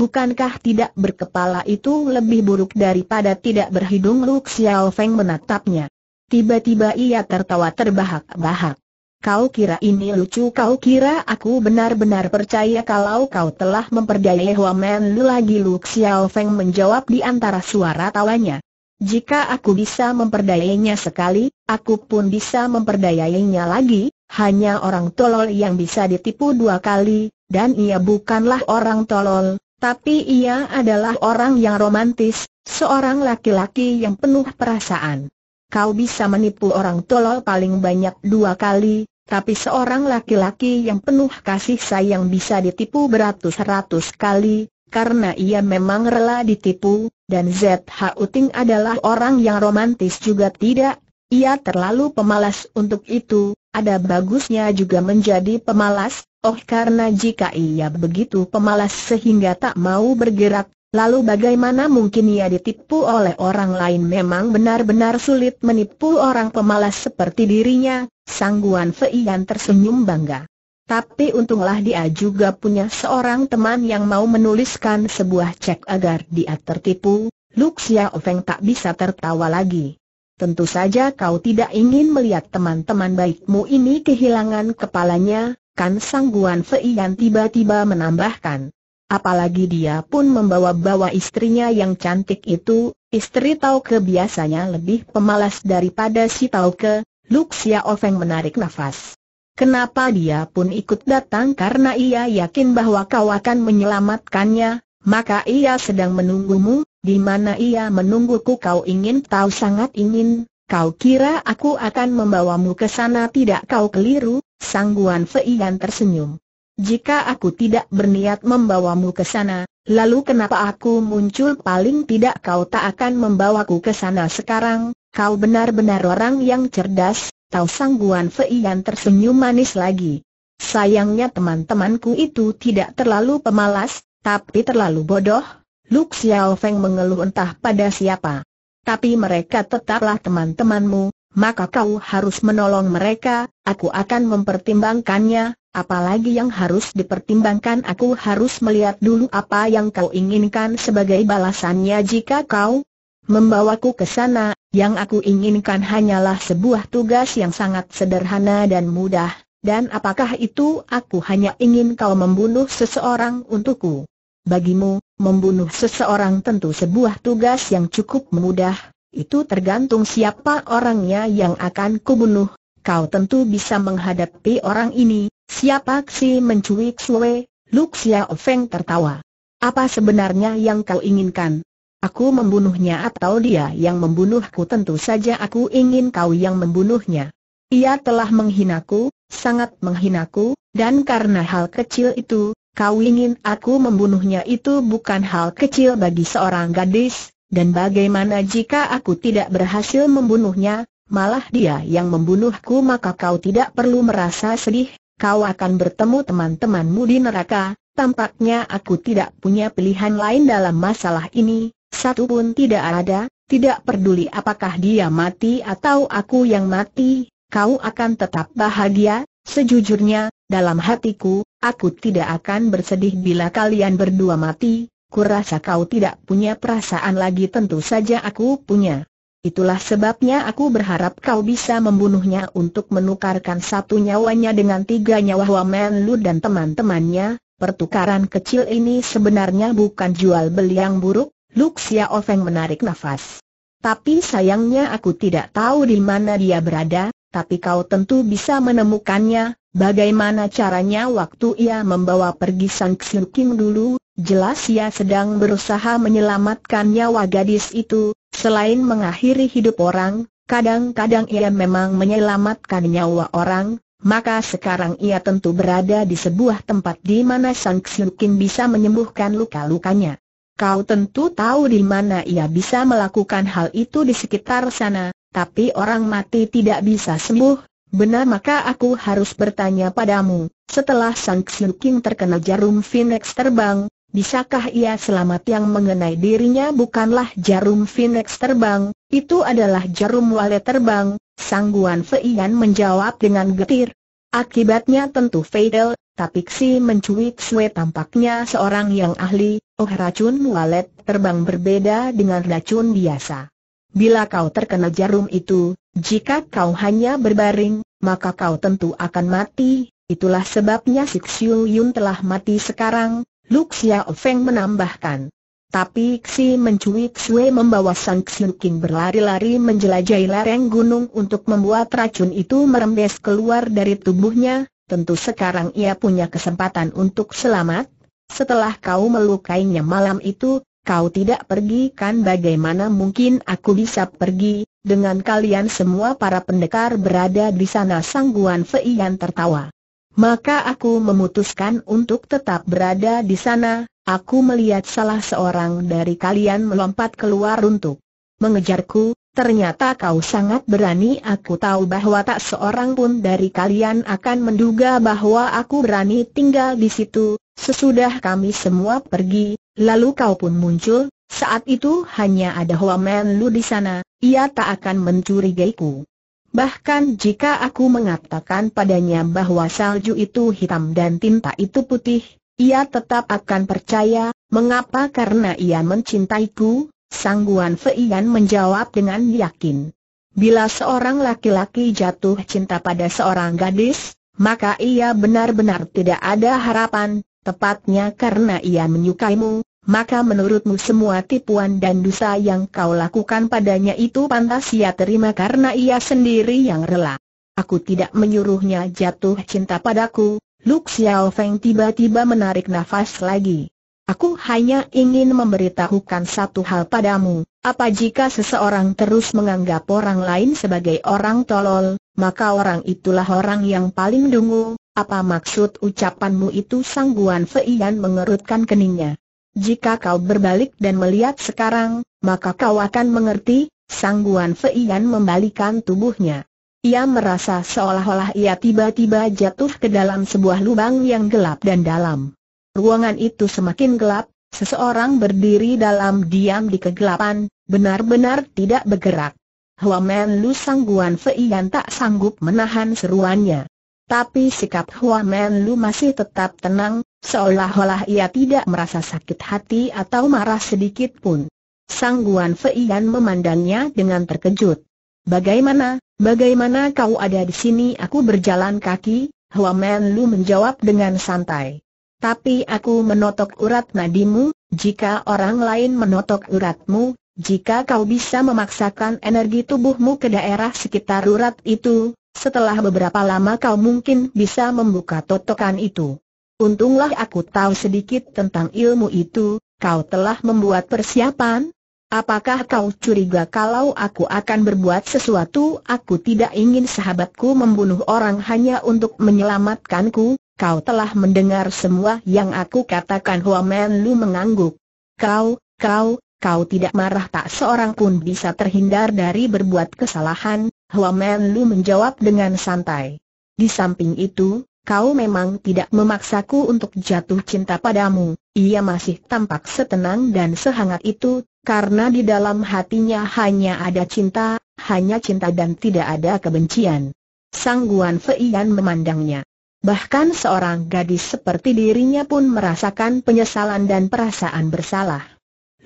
Bukankah tidak berkepala itu lebih buruk daripada tidak berhidung Lu Xiao Feng menatapnya. Tiba-tiba ia tertawa terbahak-bahak. Kau kira ini lucu kau kira aku benar-benar percaya kalau kau telah memperdaya Huamen Lu lagi Lu Xiao Feng menjawab di antara suara tawanya. Jika aku bisa memperdayainya sekali, aku pun bisa memperdayainya lagi, hanya orang tolol yang bisa ditipu dua kali, dan ia bukanlah orang tolol, tapi ia adalah orang yang romantis, seorang laki-laki yang penuh perasaan. Kau bisa menipu orang tolol paling banyak dua kali, tapi seorang laki-laki yang penuh kasih sayang bisa ditipu beratus-ratus kali, karena ia memang rela ditipu, dan ZH Uting adalah orang yang romantis juga tidak, ia terlalu pemalas untuk itu, ada bagusnya juga menjadi pemalas, oh karena jika ia begitu pemalas sehingga tak mau bergerak, lalu bagaimana mungkin ia ditipu oleh orang lain memang benar-benar sulit menipu orang pemalas seperti dirinya, sangguan Feiyan tersenyum bangga. Tapi untunglah dia juga punya seorang teman yang mau menuliskan sebuah cek agar dia tertipu, Luxia Ofeng tak bisa tertawa lagi. Tentu saja kau tidak ingin melihat teman-teman baikmu ini kehilangan kepalanya, kan Sang Guan sangguan yang tiba-tiba menambahkan. Apalagi dia pun membawa-bawa istrinya yang cantik itu, istri Ke biasanya lebih pemalas daripada si ke. Luxia Ofeng menarik nafas. Kenapa dia pun ikut datang karena ia yakin bahwa kau akan menyelamatkannya, maka ia sedang menunggumu, di mana ia menungguku kau ingin tahu sangat ingin, kau kira aku akan membawamu ke sana tidak kau keliru, sangguan Feiyan tersenyum. Jika aku tidak berniat membawamu ke sana, lalu kenapa aku muncul paling tidak kau tak akan membawaku ke sana sekarang, kau benar-benar orang yang cerdas, tahu sangguan Feiyan tersenyum manis lagi. Sayangnya teman-temanku itu tidak terlalu pemalas, tapi terlalu bodoh, Luk Xiao Feng mengeluh entah pada siapa. Tapi mereka tetaplah teman-temanmu, maka kau harus menolong mereka, aku akan mempertimbangkannya, apalagi yang harus dipertimbangkan aku harus melihat dulu apa yang kau inginkan sebagai balasannya jika kau membawaku ke sana, yang aku inginkan hanyalah sebuah tugas yang sangat sederhana dan mudah, dan apakah itu aku hanya ingin kau membunuh seseorang untukku. Bagimu, membunuh seseorang tentu sebuah tugas yang cukup mudah, itu tergantung siapa orangnya yang akan kubunuh. Kau tentu bisa menghadapi orang ini, siapa si mencuik suwe, Luxia Ofeng tertawa. Apa sebenarnya yang kau inginkan? Aku membunuhnya atau dia yang membunuhku tentu saja aku ingin kau yang membunuhnya. Ia telah menghinaku, sangat menghinaku, dan karena hal kecil itu, Kau ingin aku membunuhnya itu bukan hal kecil bagi seorang gadis, dan bagaimana jika aku tidak berhasil membunuhnya, malah dia yang membunuhku maka kau tidak perlu merasa sedih, kau akan bertemu teman-temanmu di neraka, tampaknya aku tidak punya pilihan lain dalam masalah ini, satu pun tidak ada, tidak peduli apakah dia mati atau aku yang mati, kau akan tetap bahagia, Sejujurnya, dalam hatiku, aku tidak akan bersedih bila kalian berdua mati, kurasa kau tidak punya perasaan lagi tentu saja aku punya. Itulah sebabnya aku berharap kau bisa membunuhnya untuk menukarkan satu nyawanya dengan tiga nyawa Wamen Lu dan teman-temannya. Pertukaran kecil ini sebenarnya bukan jual beli yang buruk, Luxia Ofeng menarik nafas. Tapi sayangnya aku tidak tahu di mana dia berada, tapi kau tentu bisa menemukannya, bagaimana caranya waktu ia membawa pergi Sang Xiu King dulu, jelas ia sedang berusaha menyelamatkan nyawa gadis itu, selain mengakhiri hidup orang, kadang-kadang ia memang menyelamatkan nyawa orang, maka sekarang ia tentu berada di sebuah tempat di mana Sang Xiu King bisa menyembuhkan luka-lukanya. Kau tentu tahu di mana ia bisa melakukan hal itu di sekitar sana, tapi orang mati tidak bisa sembuh, benar maka aku harus bertanya padamu, setelah Sang Xiu King terkena jarum Phoenix terbang, bisakah ia selamat yang mengenai dirinya bukanlah jarum Phoenix terbang, itu adalah jarum wale terbang, Sang Guan Feian menjawab dengan getir. Akibatnya tentu fatal, tapi Xi mencuit Sue tampaknya seorang yang ahli, oh racun walet terbang berbeda dengan racun biasa. Bila kau terkena jarum itu, jika kau hanya berbaring, maka kau tentu akan mati, itulah sebabnya Sik Siu Yun telah mati sekarang, Luk Xiao Feng menambahkan. Tapi Xi mencuit Xue membawa Sang Xiu King berlari-lari menjelajahi lereng gunung untuk membuat racun itu merembes keluar dari tubuhnya, tentu sekarang ia punya kesempatan untuk selamat. Setelah kau melukainya malam itu, kau tidak pergi kan bagaimana mungkin aku bisa pergi, dengan kalian semua para pendekar berada di sana sangguan Feiyan tertawa. Maka aku memutuskan untuk tetap berada di sana, aku melihat salah seorang dari kalian melompat keluar untuk mengejarku, ternyata kau sangat berani aku tahu bahwa tak seorang pun dari kalian akan menduga bahwa aku berani tinggal di situ, sesudah kami semua pergi, Lalu kau pun muncul, saat itu hanya ada Hua Men Lu di sana, ia tak akan mencurigaiku. Bahkan jika aku mengatakan padanya bahwa salju itu hitam dan tinta itu putih, ia tetap akan percaya, mengapa karena ia mencintaiku, Sangguan Feian menjawab dengan yakin. Bila seorang laki-laki jatuh cinta pada seorang gadis, maka ia benar-benar tidak ada harapan, Tepatnya karena ia menyukaimu, maka menurutmu semua tipuan dan dosa yang kau lakukan padanya itu pantas ia terima karena ia sendiri yang rela. Aku tidak menyuruhnya jatuh cinta padaku, Lu Xiao Feng tiba-tiba menarik nafas lagi. Aku hanya ingin memberitahukan satu hal padamu, apa jika seseorang terus menganggap orang lain sebagai orang tolol, maka orang itulah orang yang paling dungu, apa maksud ucapanmu itu Sang Guan Feiyan mengerutkan keningnya. Jika kau berbalik dan melihat sekarang, maka kau akan mengerti, Sang Guan Feiyan membalikan tubuhnya. Ia merasa seolah-olah ia tiba-tiba jatuh ke dalam sebuah lubang yang gelap dan dalam. Ruangan itu semakin gelap, seseorang berdiri dalam diam di kegelapan, benar-benar tidak bergerak. Huamen Lu Sangguan Feiyan tak sanggup menahan seruannya. Tapi sikap Hua Men Lu masih tetap tenang, seolah-olah ia tidak merasa sakit hati atau marah sedikit pun. Sang Guan Feian memandangnya dengan terkejut. Bagaimana, bagaimana kau ada di sini aku berjalan kaki? Hua Men Lu menjawab dengan santai. Tapi aku menotok urat nadimu, jika orang lain menotok uratmu, jika kau bisa memaksakan energi tubuhmu ke daerah sekitar urat itu, setelah beberapa lama kau mungkin bisa membuka totokan itu. Untunglah aku tahu sedikit tentang ilmu itu, kau telah membuat persiapan? Apakah kau curiga kalau aku akan berbuat sesuatu? Aku tidak ingin sahabatku membunuh orang hanya untuk menyelamatkanku. Kau telah mendengar semua yang aku katakan Men Lu mengangguk. Kau, kau, kau tidak marah tak seorang pun bisa terhindar dari berbuat kesalahan, Helaman Lu menjawab dengan santai. Di samping itu, kau memang tidak memaksaku untuk jatuh cinta padamu. Ia masih tampak setenang dan sehangat itu, karena di dalam hatinya hanya ada cinta, hanya cinta dan tidak ada kebencian. Sang Guan Feian memandangnya. Bahkan seorang gadis seperti dirinya pun merasakan penyesalan dan perasaan bersalah.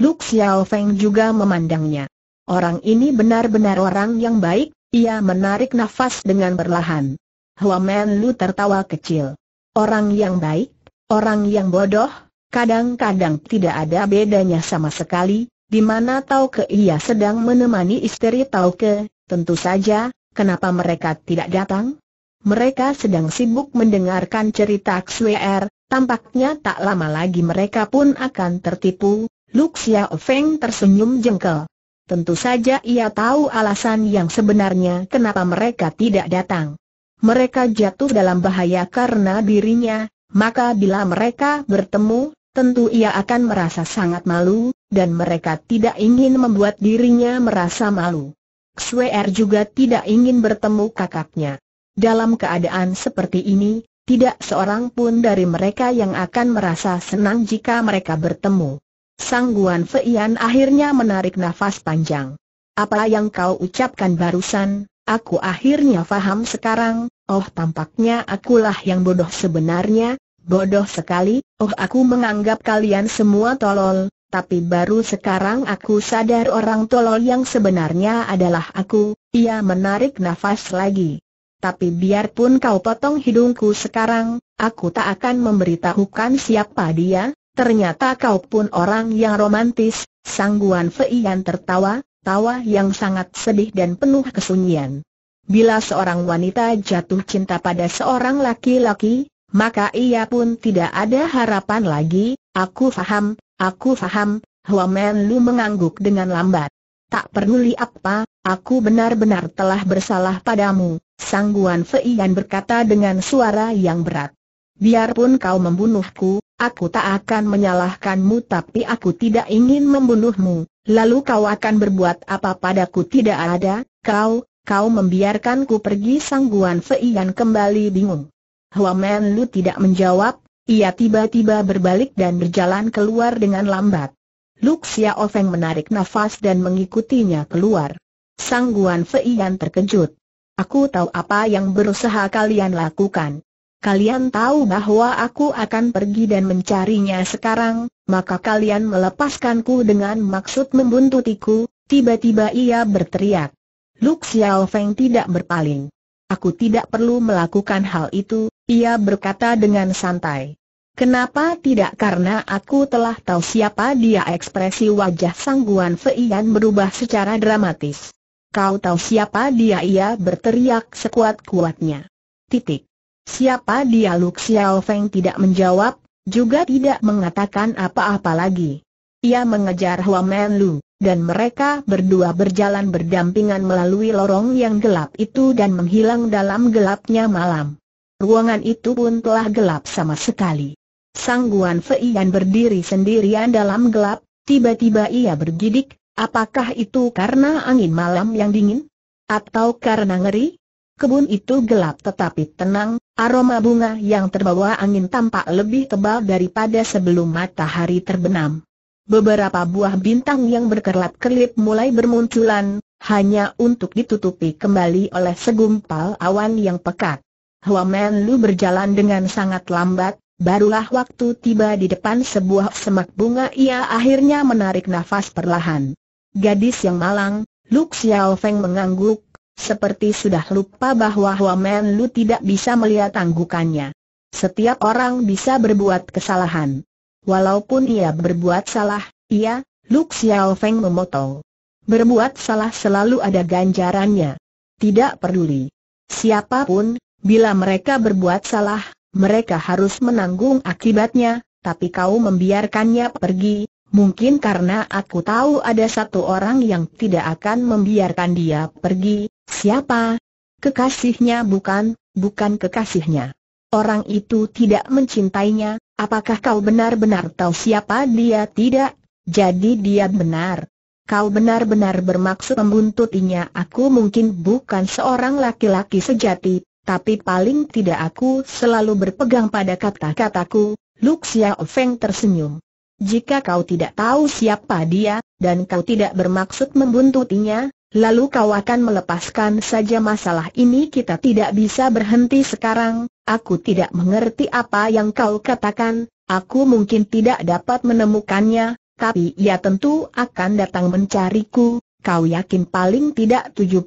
Lu Xiaofeng juga memandangnya. Orang ini benar-benar orang yang baik, ia menarik nafas dengan perlahan. Men Lu tertawa kecil. Orang yang baik, orang yang bodoh, kadang-kadang tidak ada bedanya sama sekali, di mana tahu ke ia sedang menemani istri tahu ke, tentu saja, kenapa mereka tidak datang? Mereka sedang sibuk mendengarkan cerita XWR, er, tampaknya tak lama lagi mereka pun akan tertipu, Luxia Feng tersenyum jengkel. Tentu saja ia tahu alasan yang sebenarnya kenapa mereka tidak datang. Mereka jatuh dalam bahaya karena dirinya, maka bila mereka bertemu, tentu ia akan merasa sangat malu, dan mereka tidak ingin membuat dirinya merasa malu. Xuer er juga tidak ingin bertemu kakaknya. Dalam keadaan seperti ini, tidak seorang pun dari mereka yang akan merasa senang jika mereka bertemu. Sangguan Feian akhirnya menarik nafas panjang. Apa yang kau ucapkan barusan, aku akhirnya faham sekarang, oh tampaknya akulah yang bodoh sebenarnya, bodoh sekali, oh aku menganggap kalian semua tolol, tapi baru sekarang aku sadar orang tolol yang sebenarnya adalah aku, ia menarik nafas lagi. Tapi biarpun kau potong hidungku sekarang, aku tak akan memberitahukan siapa dia, Ternyata kau pun orang yang romantis, sangguan Feian tertawa, tawa yang sangat sedih dan penuh kesunyian. Bila seorang wanita jatuh cinta pada seorang laki-laki, maka ia pun tidak ada harapan lagi, aku faham, aku faham, Huamen Lu mengangguk dengan lambat. Tak peduli apa, aku benar-benar telah bersalah padamu, Sangguan Feian berkata dengan suara yang berat. Biarpun kau membunuhku, Aku tak akan menyalahkanmu tapi aku tidak ingin membunuhmu. Lalu kau akan berbuat apa padaku tidak ada, kau, kau membiarkanku pergi Sang sangguan Feiyan kembali bingung. Men Lu tidak menjawab, ia tiba-tiba berbalik dan berjalan keluar dengan lambat. Luxia Ofeng menarik nafas dan mengikutinya keluar. Sang Sangguan Feiyan terkejut. Aku tahu apa yang berusaha kalian lakukan. Kalian tahu bahwa aku akan pergi dan mencarinya sekarang, maka kalian melepaskanku dengan maksud membuntutiku, tiba-tiba ia berteriak. Luk Xiao Feng tidak berpaling. Aku tidak perlu melakukan hal itu, ia berkata dengan santai. Kenapa tidak karena aku telah tahu siapa dia ekspresi wajah sangguan Feian berubah secara dramatis. Kau tahu siapa dia ia berteriak sekuat-kuatnya. Titik. Siapa dia Luk Xiao Feng tidak menjawab, juga tidak mengatakan apa-apa lagi. Ia mengejar Hua Men Lu, dan mereka berdua berjalan berdampingan melalui lorong yang gelap itu dan menghilang dalam gelapnya malam. Ruangan itu pun telah gelap sama sekali. Sang Guan Fei Yan berdiri sendirian dalam gelap, tiba-tiba ia bergidik, apakah itu karena angin malam yang dingin? Atau karena ngeri? Kebun itu gelap tetapi tenang, aroma bunga yang terbawa angin tampak lebih tebal daripada sebelum matahari terbenam. Beberapa buah bintang yang berkerlap-kerlip mulai bermunculan, hanya untuk ditutupi kembali oleh segumpal awan yang pekat. Men Lu berjalan dengan sangat lambat, barulah waktu tiba di depan sebuah semak bunga ia akhirnya menarik nafas perlahan. Gadis yang malang, Lu Xiao Feng mengangguk, seperti sudah lupa bahwa Huamen Lu tidak bisa melihat anggukannya. Setiap orang bisa berbuat kesalahan. Walaupun ia berbuat salah, ia, Lu Xiao Feng memotong. Berbuat salah selalu ada ganjarannya. Tidak peduli. Siapapun, bila mereka berbuat salah, mereka harus menanggung akibatnya, tapi kau membiarkannya pergi, mungkin karena aku tahu ada satu orang yang tidak akan membiarkan dia pergi, Siapa? Kekasihnya bukan, bukan kekasihnya. Orang itu tidak mencintainya, apakah kau benar-benar tahu siapa dia tidak? Jadi dia benar. Kau benar-benar bermaksud membuntutinya aku mungkin bukan seorang laki-laki sejati, tapi paling tidak aku selalu berpegang pada kata-kataku, Luxia Feng tersenyum. Jika kau tidak tahu siapa dia, dan kau tidak bermaksud membuntutinya, lalu kau akan melepaskan saja masalah ini kita tidak bisa berhenti sekarang, aku tidak mengerti apa yang kau katakan, aku mungkin tidak dapat menemukannya, tapi ia tentu akan datang mencariku, kau yakin paling tidak 70%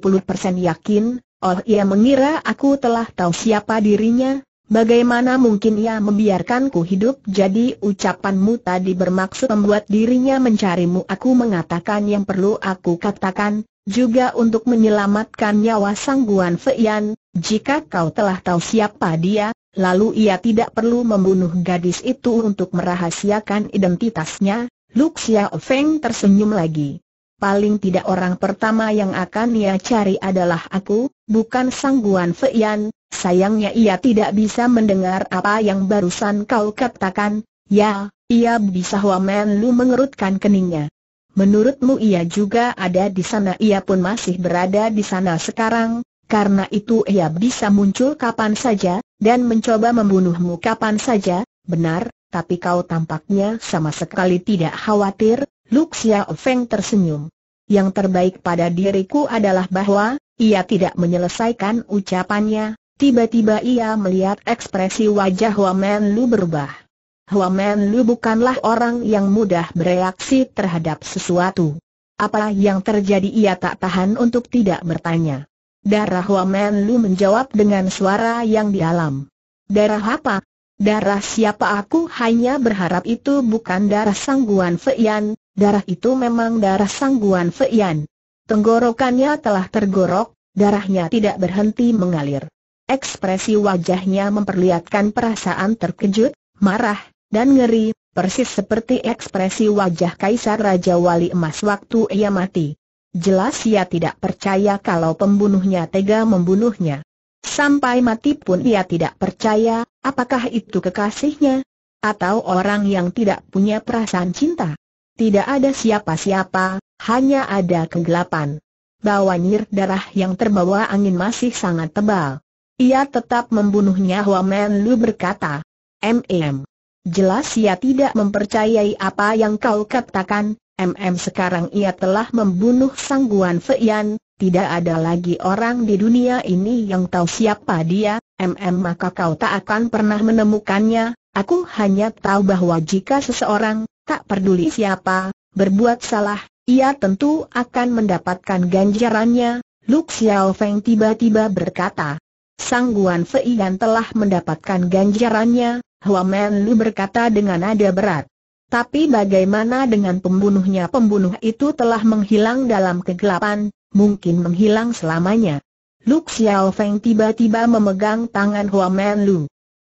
yakin, oh ia mengira aku telah tahu siapa dirinya, Bagaimana mungkin ia membiarkanku hidup jadi ucapanmu tadi bermaksud membuat dirinya mencarimu Aku mengatakan yang perlu aku katakan, juga untuk menyelamatkan nyawa Sangguan Feian, jika kau telah tahu siapa dia, lalu ia tidak perlu membunuh gadis itu untuk merahasiakan identitasnya, Luxia Feng tersenyum lagi. Paling tidak orang pertama yang akan ia cari adalah aku, bukan Sangguan Feian, sayangnya ia tidak bisa mendengar apa yang barusan kau katakan, ya, ia bisa Huamen Lu mengerutkan keningnya. Menurutmu ia juga ada di sana Ia pun masih berada di sana sekarang, karena itu ia bisa muncul kapan saja, dan mencoba membunuhmu kapan saja, benar, tapi kau tampaknya sama sekali tidak khawatir, Luxia Feng tersenyum. Yang terbaik pada diriku adalah bahwa, ia tidak menyelesaikan ucapannya, tiba-tiba ia melihat ekspresi wajah Wamen Lu berubah. Hua Men Lu bukanlah orang yang mudah bereaksi terhadap sesuatu. Apa yang terjadi ia tak tahan untuk tidak bertanya. Darah Hua Men Lu menjawab dengan suara yang dialam. Darah apa? Darah siapa aku hanya berharap itu bukan darah sangguan Feian, darah itu memang darah sangguan Feian. Tenggorokannya telah tergorok, darahnya tidak berhenti mengalir. Ekspresi wajahnya memperlihatkan perasaan terkejut, marah, dan ngeri, persis seperti ekspresi wajah Kaisar Raja Wali Emas waktu ia mati. Jelas ia tidak percaya kalau pembunuhnya tega membunuhnya. Sampai mati pun ia tidak percaya, apakah itu kekasihnya? Atau orang yang tidak punya perasaan cinta? Tidak ada siapa-siapa, hanya ada kegelapan. Bawanyir darah yang terbawa angin masih sangat tebal. Ia tetap membunuhnya Huamen Lu berkata. MM. Jelas ia tidak mempercayai apa yang kau katakan, MM sekarang ia telah membunuh sangguan Feiyan. tidak ada lagi orang di dunia ini yang tahu siapa dia, MM maka kau tak akan pernah menemukannya, aku hanya tahu bahwa jika seseorang, tak peduli siapa, berbuat salah, ia tentu akan mendapatkan ganjarannya, Luk Xiao Feng tiba-tiba berkata. Sangguan Feiyan telah mendapatkan ganjarannya, Huamen Lu berkata dengan nada berat. Tapi bagaimana dengan pembunuhnya? Pembunuh itu telah menghilang dalam kegelapan, mungkin menghilang selamanya. Lu Xiao Feng tiba-tiba memegang tangan Huamen Lu.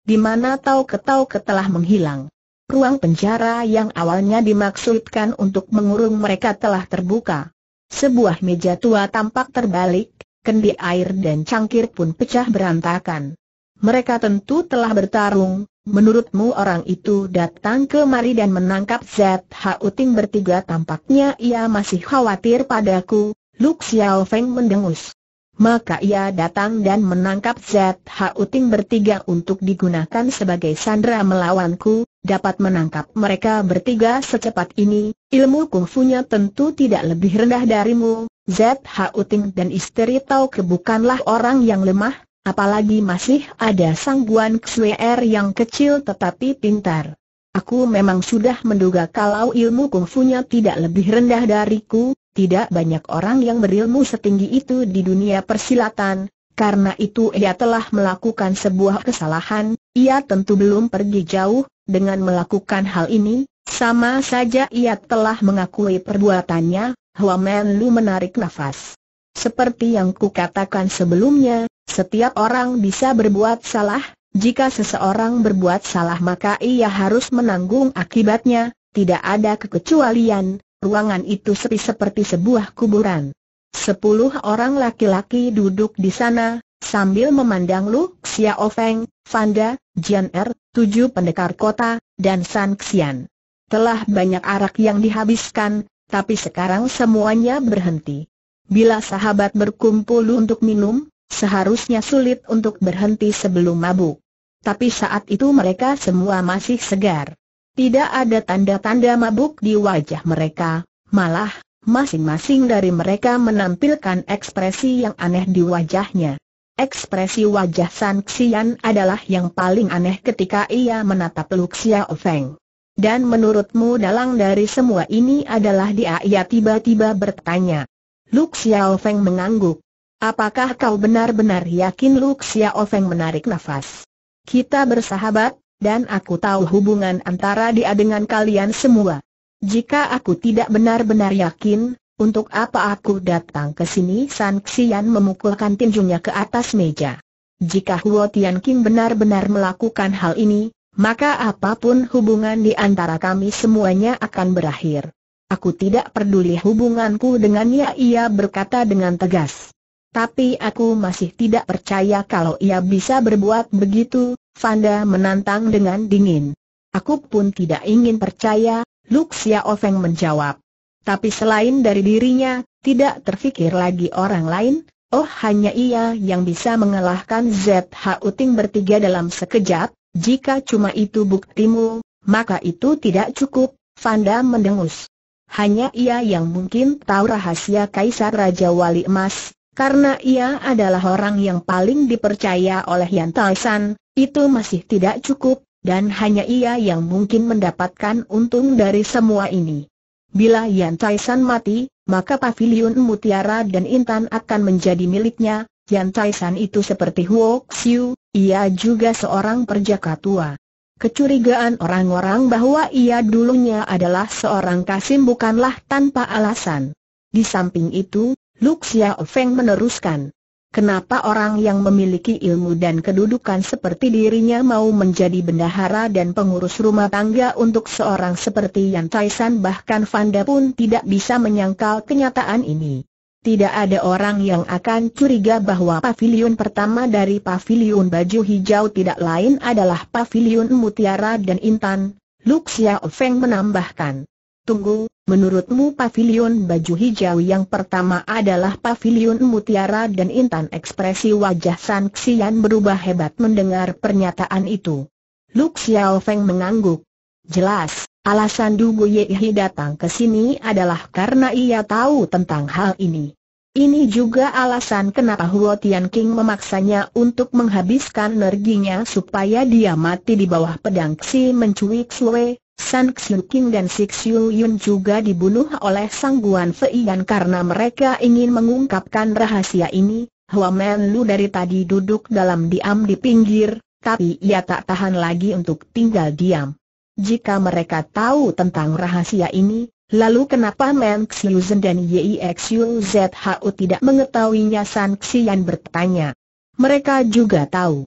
Di mana tahu ketau telah menghilang. Ruang penjara yang awalnya dimaksudkan untuk mengurung mereka telah terbuka. Sebuah meja tua tampak terbalik, kendi air dan cangkir pun pecah berantakan. Mereka tentu telah bertarung, Menurutmu orang itu datang kemari dan menangkap ZH Uting bertiga tampaknya ia masih khawatir padaku, Lu Xiao Feng mendengus. Maka ia datang dan menangkap ZH Uting bertiga untuk digunakan sebagai sandera melawanku, dapat menangkap mereka bertiga secepat ini, ilmu kungfunya tentu tidak lebih rendah darimu, ZH Uting dan istri tahu ke bukanlah orang yang lemah, Apalagi masih ada sang Guan Xuer er yang kecil tetapi pintar. Aku memang sudah menduga kalau ilmu kungfunya tidak lebih rendah dariku, tidak banyak orang yang berilmu setinggi itu di dunia persilatan, karena itu ia telah melakukan sebuah kesalahan, ia tentu belum pergi jauh, dengan melakukan hal ini, sama saja ia telah mengakui perbuatannya, Hua Lu menarik nafas. Seperti yang kukatakan sebelumnya, setiap orang bisa berbuat salah, jika seseorang berbuat salah maka ia harus menanggung akibatnya, tidak ada kekecualian, ruangan itu sepi seperti sebuah kuburan. Sepuluh orang laki-laki duduk di sana, sambil memandang Lu Xiao Feng, Fanda, Jian Er, tujuh pendekar kota, dan San Xian. Telah banyak arak yang dihabiskan, tapi sekarang semuanya berhenti. Bila sahabat berkumpul untuk minum, Seharusnya sulit untuk berhenti sebelum mabuk. Tapi saat itu mereka semua masih segar. Tidak ada tanda-tanda mabuk di wajah mereka, malah, masing-masing dari mereka menampilkan ekspresi yang aneh di wajahnya. Ekspresi wajah San Xian adalah yang paling aneh ketika ia menatap Luxia Ofeng. Dan menurutmu dalang dari semua ini adalah dia ia tiba-tiba bertanya. Luxia Ofeng mengangguk. Apakah kau benar-benar yakin Lu Xiao Feng menarik nafas? Kita bersahabat, dan aku tahu hubungan antara dia dengan kalian semua. Jika aku tidak benar-benar yakin, untuk apa aku datang ke sini? San Xian memukulkan tinjunya ke atas meja. Jika Huo Tian King benar-benar melakukan hal ini, maka apapun hubungan di antara kami semuanya akan berakhir. Aku tidak peduli hubunganku dengannya ia berkata dengan tegas. Tapi aku masih tidak percaya kalau ia bisa berbuat begitu, Fanda menantang dengan dingin. Aku pun tidak ingin percaya, Luxia Ofeng menjawab. Tapi selain dari dirinya, tidak terfikir lagi orang lain, oh hanya ia yang bisa mengalahkan ZH Uting bertiga dalam sekejap, jika cuma itu buktimu, maka itu tidak cukup, Fanda mendengus. Hanya ia yang mungkin tahu rahasia Kaisar Raja Wali Emas, karena ia adalah orang yang paling dipercaya oleh Yan Taisan, itu masih tidak cukup, dan hanya ia yang mungkin mendapatkan untung dari semua ini. Bila Yan Taisan mati, maka pavilion Mutiara dan Intan akan menjadi miliknya, Yan Taisan itu seperti Huo Xiu, ia juga seorang perjaka tua. Kecurigaan orang-orang bahwa ia dulunya adalah seorang kasim bukanlah tanpa alasan. Di samping itu, Luxia Xiao Feng meneruskan. Kenapa orang yang memiliki ilmu dan kedudukan seperti dirinya mau menjadi bendahara dan pengurus rumah tangga untuk seorang seperti Yan Taisan bahkan Vanda pun tidak bisa menyangkal kenyataan ini. Tidak ada orang yang akan curiga bahwa pavilion pertama dari pavilion baju hijau tidak lain adalah pavilion mutiara dan intan, Luxia Xiao Feng menambahkan. Tunggu, Menurutmu pavilion baju hijau yang pertama adalah pavilion mutiara dan intan ekspresi wajah San Xian berubah hebat mendengar pernyataan itu. Lu Xiao Feng mengangguk. Jelas, alasan Du Guiyi datang ke sini adalah karena ia tahu tentang hal ini. Ini juga alasan kenapa Huo Tian King memaksanya untuk menghabiskan energinya supaya dia mati di bawah pedang Xi mencuik Sue, San Xiu King dan Six Xiu Yun juga dibunuh oleh Sang Guan Fei dan karena mereka ingin mengungkapkan rahasia ini. Huamen Lu dari tadi duduk dalam diam di pinggir, tapi ia tak tahan lagi untuk tinggal diam. Jika mereka tahu tentang rahasia ini, lalu kenapa Men Zhen dan Yi ZHU tidak mengetahuinya San Xian bertanya. Mereka juga tahu.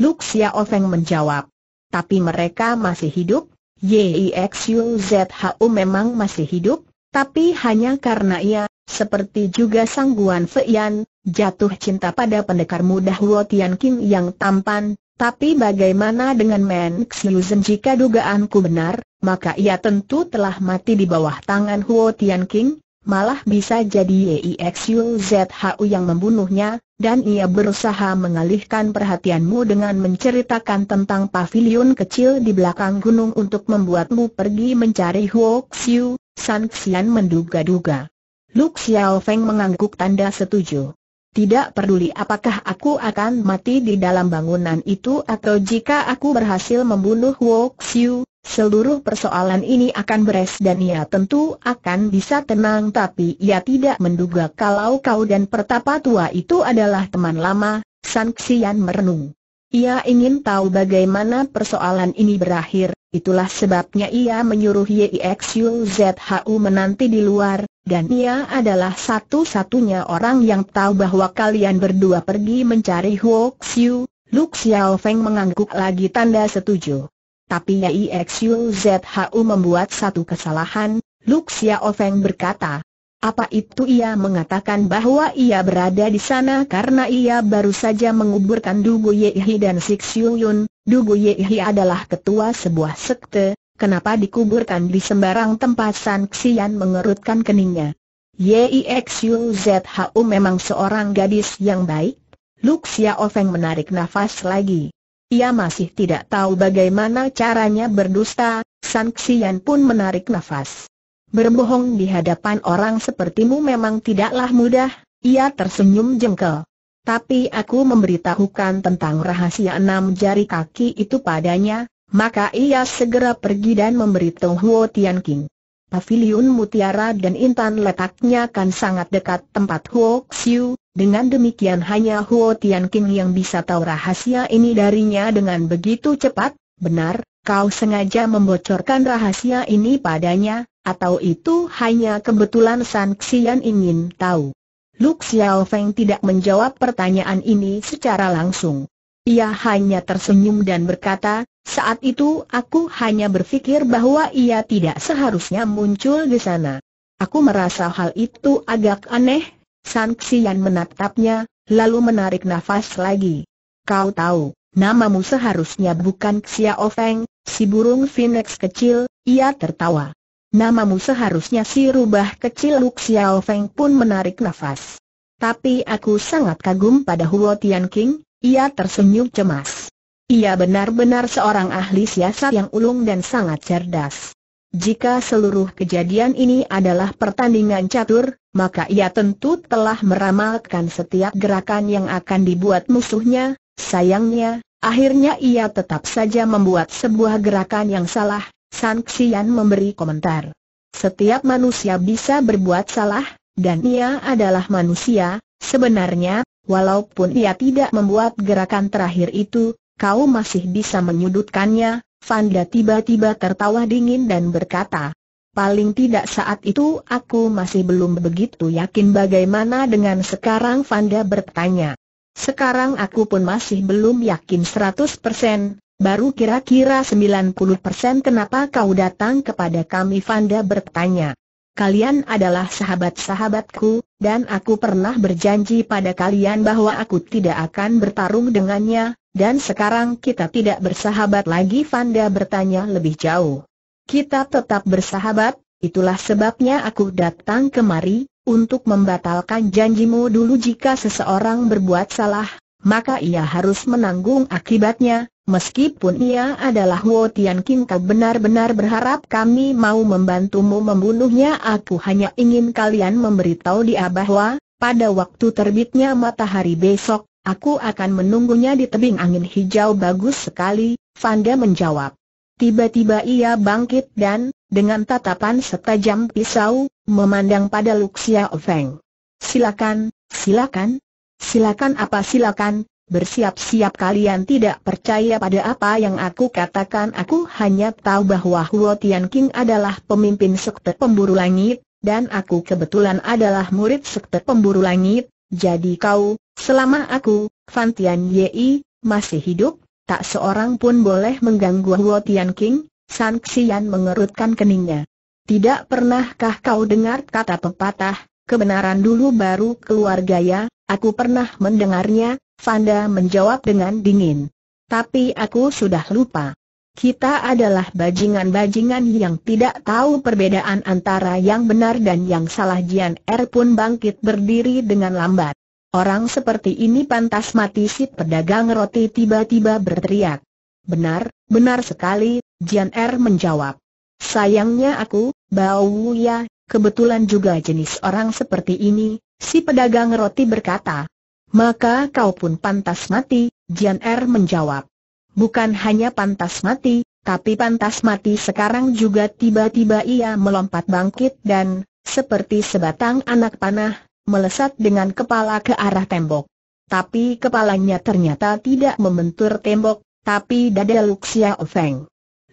Lu Xiaofeng menjawab. Tapi mereka masih hidup, YIXUZHU memang masih hidup, tapi hanya karena ia, seperti juga Sang Guan Feiyan, jatuh cinta pada pendekar muda Huo Tian King yang tampan, tapi bagaimana dengan Men Xiuzhen jika dugaanku benar, maka ia tentu telah mati di bawah tangan Huo Tian King, Malah bisa jadi ZHU yang membunuhnya, dan ia berusaha mengalihkan perhatianmu dengan menceritakan tentang pavilion kecil di belakang gunung untuk membuatmu pergi mencari Huoxiu. Xiu, San Xian menduga-duga. Lu Xiao Feng mengangguk tanda setuju. Tidak peduli apakah aku akan mati di dalam bangunan itu atau jika aku berhasil membunuh Huoxiu. Seluruh persoalan ini akan beres dan ia tentu akan bisa tenang tapi ia tidak menduga kalau kau dan pertapa tua itu adalah teman lama, San Xian merenung. Ia ingin tahu bagaimana persoalan ini berakhir, itulah sebabnya ia menyuruh ZHU menanti di luar, dan ia adalah satu-satunya orang yang tahu bahwa kalian berdua pergi mencari Huo Xiu, Lu Xiaofeng mengangguk lagi tanda setuju. Tapi ZHU membuat satu kesalahan, Luk Xiao berkata. Apa itu ia mengatakan bahwa ia berada di sana karena ia baru saja menguburkan Dugu Yehi dan Sik Yun, Dugu Yehi adalah ketua sebuah sekte, kenapa dikuburkan di sembarang tempat San Xian mengerutkan keningnya. ZHU memang seorang gadis yang baik, Luxia Ofeng menarik nafas lagi. Ia masih tidak tahu bagaimana caranya berdusta, San Xian pun menarik nafas. Berbohong di hadapan orang sepertimu memang tidaklah mudah, ia tersenyum jengkel. Tapi aku memberitahukan tentang rahasia enam jari kaki itu padanya, maka ia segera pergi dan memberitahu Huo Tian King. Pavilion Mutiara dan Intan letaknya kan sangat dekat tempat Huo Xiu, dengan demikian hanya Huo Tian King yang bisa tahu rahasia ini darinya dengan begitu cepat, benar, kau sengaja membocorkan rahasia ini padanya, atau itu hanya kebetulan San Xian ingin tahu. Lu Xiao Feng tidak menjawab pertanyaan ini secara langsung. Ia hanya tersenyum dan berkata, saat itu aku hanya berpikir bahwa ia tidak seharusnya muncul di sana. Aku merasa hal itu agak aneh, San Xian menatapnya, lalu menarik nafas lagi. Kau tahu, namamu seharusnya bukan Xiao Feng, si burung Phoenix kecil, ia tertawa. Namamu seharusnya si rubah kecil Lu Xiao Feng pun menarik nafas. Tapi aku sangat kagum pada Huo Tian King, ia tersenyum cemas. Ia benar-benar seorang ahli siasat yang ulung dan sangat cerdas. Jika seluruh kejadian ini adalah pertandingan catur, maka ia tentu telah meramalkan setiap gerakan yang akan dibuat musuhnya, sayangnya, akhirnya ia tetap saja membuat sebuah gerakan yang salah, San Xian memberi komentar. Setiap manusia bisa berbuat salah, dan ia adalah manusia, sebenarnya, walaupun ia tidak membuat gerakan terakhir itu, kau masih bisa menyudutkannya, Fanda tiba-tiba tertawa dingin dan berkata, Paling tidak saat itu aku masih belum begitu yakin bagaimana dengan sekarang Vanda bertanya. Sekarang aku pun masih belum yakin 100%, baru kira-kira 90% kenapa kau datang kepada kami Vanda bertanya. Kalian adalah sahabat-sahabatku, dan aku pernah berjanji pada kalian bahwa aku tidak akan bertarung dengannya, dan sekarang kita tidak bersahabat lagi Vanda bertanya lebih jauh kita tetap bersahabat, itulah sebabnya aku datang kemari, untuk membatalkan janjimu dulu jika seseorang berbuat salah, maka ia harus menanggung akibatnya, meskipun ia adalah Wo Tian King kau benar-benar berharap kami mau membantumu membunuhnya aku hanya ingin kalian memberitahu dia bahwa, pada waktu terbitnya matahari besok, aku akan menunggunya di tebing angin hijau bagus sekali, Fanda menjawab. Tiba-tiba ia bangkit dan, dengan tatapan setajam pisau, memandang pada Luxia Ofeng. Silakan, silakan, silakan apa silakan, bersiap-siap kalian tidak percaya pada apa yang aku katakan aku hanya tahu bahwa Huo Tian King adalah pemimpin sekte pemburu langit, dan aku kebetulan adalah murid sekte pemburu langit, jadi kau, selama aku, Fantian Yei, masih hidup, Tak seorang pun boleh mengganggu Huo Tian King, San Xian mengerutkan keningnya. Tidak pernahkah kau dengar kata pepatah, kebenaran dulu baru keluarga? gaya, aku pernah mendengarnya, Fanda menjawab dengan dingin. Tapi aku sudah lupa. Kita adalah bajingan-bajingan yang tidak tahu perbedaan antara yang benar dan yang salah Jian Er pun bangkit berdiri dengan lambat. Orang seperti ini pantas mati si pedagang roti tiba-tiba berteriak. Benar, benar sekali, Jian Er menjawab. Sayangnya aku, Bao ya, kebetulan juga jenis orang seperti ini, si pedagang roti berkata. Maka kau pun pantas mati, Jian Er menjawab. Bukan hanya pantas mati, tapi pantas mati sekarang juga tiba-tiba ia melompat bangkit dan, seperti sebatang anak panah, melesat dengan kepala ke arah tembok. Tapi kepalanya ternyata tidak membentur tembok, tapi dada Luxia Feng.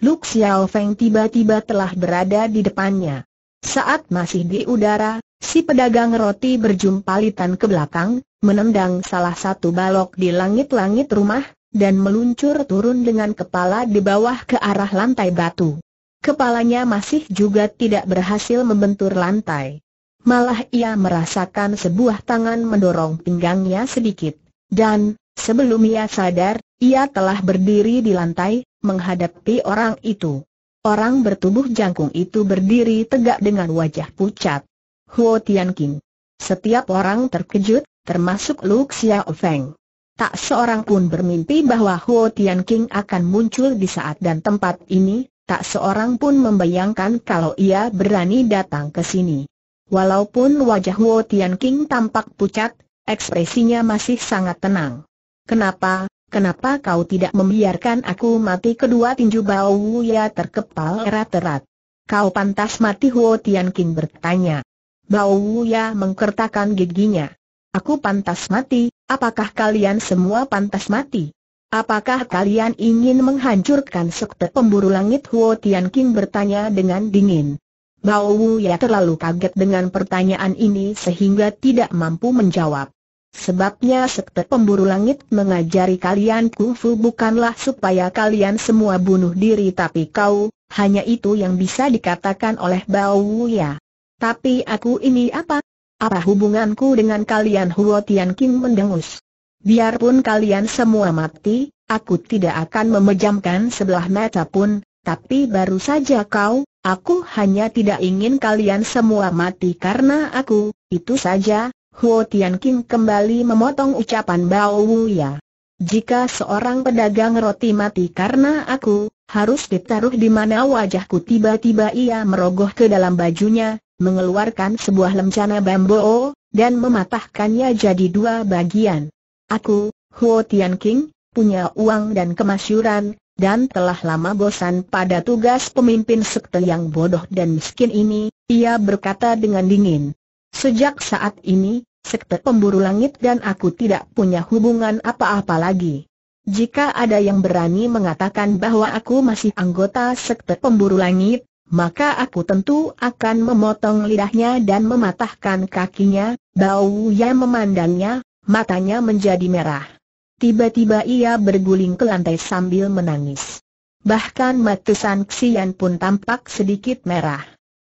Luxia Feng tiba-tiba telah berada di depannya. Saat masih di udara, si pedagang roti berjumpa litan ke belakang, menendang salah satu balok di langit-langit rumah, dan meluncur turun dengan kepala di bawah ke arah lantai batu. Kepalanya masih juga tidak berhasil membentur lantai. Malah ia merasakan sebuah tangan mendorong pinggangnya sedikit. Dan, sebelum ia sadar, ia telah berdiri di lantai, menghadapi orang itu. Orang bertubuh jangkung itu berdiri tegak dengan wajah pucat. Huo Tian King. Setiap orang terkejut, termasuk Lu Xiao Feng. Tak seorang pun bermimpi bahwa Huo Tian King akan muncul di saat dan tempat ini, tak seorang pun membayangkan kalau ia berani datang ke sini. Walaupun wajah Wu Tian King tampak pucat, ekspresinya masih sangat tenang. Kenapa, kenapa kau tidak membiarkan aku mati kedua tinju Bao ya terkepal erat-erat? Kau pantas mati Wu Tian King bertanya. Bao ya mengkertakan giginya. Aku pantas mati, apakah kalian semua pantas mati? Apakah kalian ingin menghancurkan sekte pemburu langit Huo Tian King bertanya dengan dingin. Bao Wu ya terlalu kaget dengan pertanyaan ini sehingga tidak mampu menjawab. Sebabnya sekte pemburu langit mengajari kalian kungfu bukanlah supaya kalian semua bunuh diri tapi kau, hanya itu yang bisa dikatakan oleh Bao Wu ya. Tapi aku ini apa? Apa hubunganku dengan kalian Huo Tian King mendengus? Biarpun kalian semua mati, aku tidak akan memejamkan sebelah mata pun, tapi baru saja kau, Aku hanya tidak ingin kalian semua mati karena aku, itu saja, Huo Tian King kembali memotong ucapan Bao Wuya. Jika seorang pedagang roti mati karena aku, harus ditaruh di mana wajahku tiba-tiba ia merogoh ke dalam bajunya, mengeluarkan sebuah lemcana bambu, dan mematahkannya jadi dua bagian. Aku, Huo Tian King, punya uang dan kemasyuran, dan telah lama bosan pada tugas pemimpin sekte yang bodoh dan miskin ini, ia berkata dengan dingin. Sejak saat ini, sekte pemburu langit dan aku tidak punya hubungan apa-apa lagi. Jika ada yang berani mengatakan bahwa aku masih anggota sekte pemburu langit, maka aku tentu akan memotong lidahnya dan mematahkan kakinya, bau yang memandangnya, matanya menjadi merah. Tiba-tiba ia berguling ke lantai sambil menangis. Bahkan mata San Xian pun tampak sedikit merah.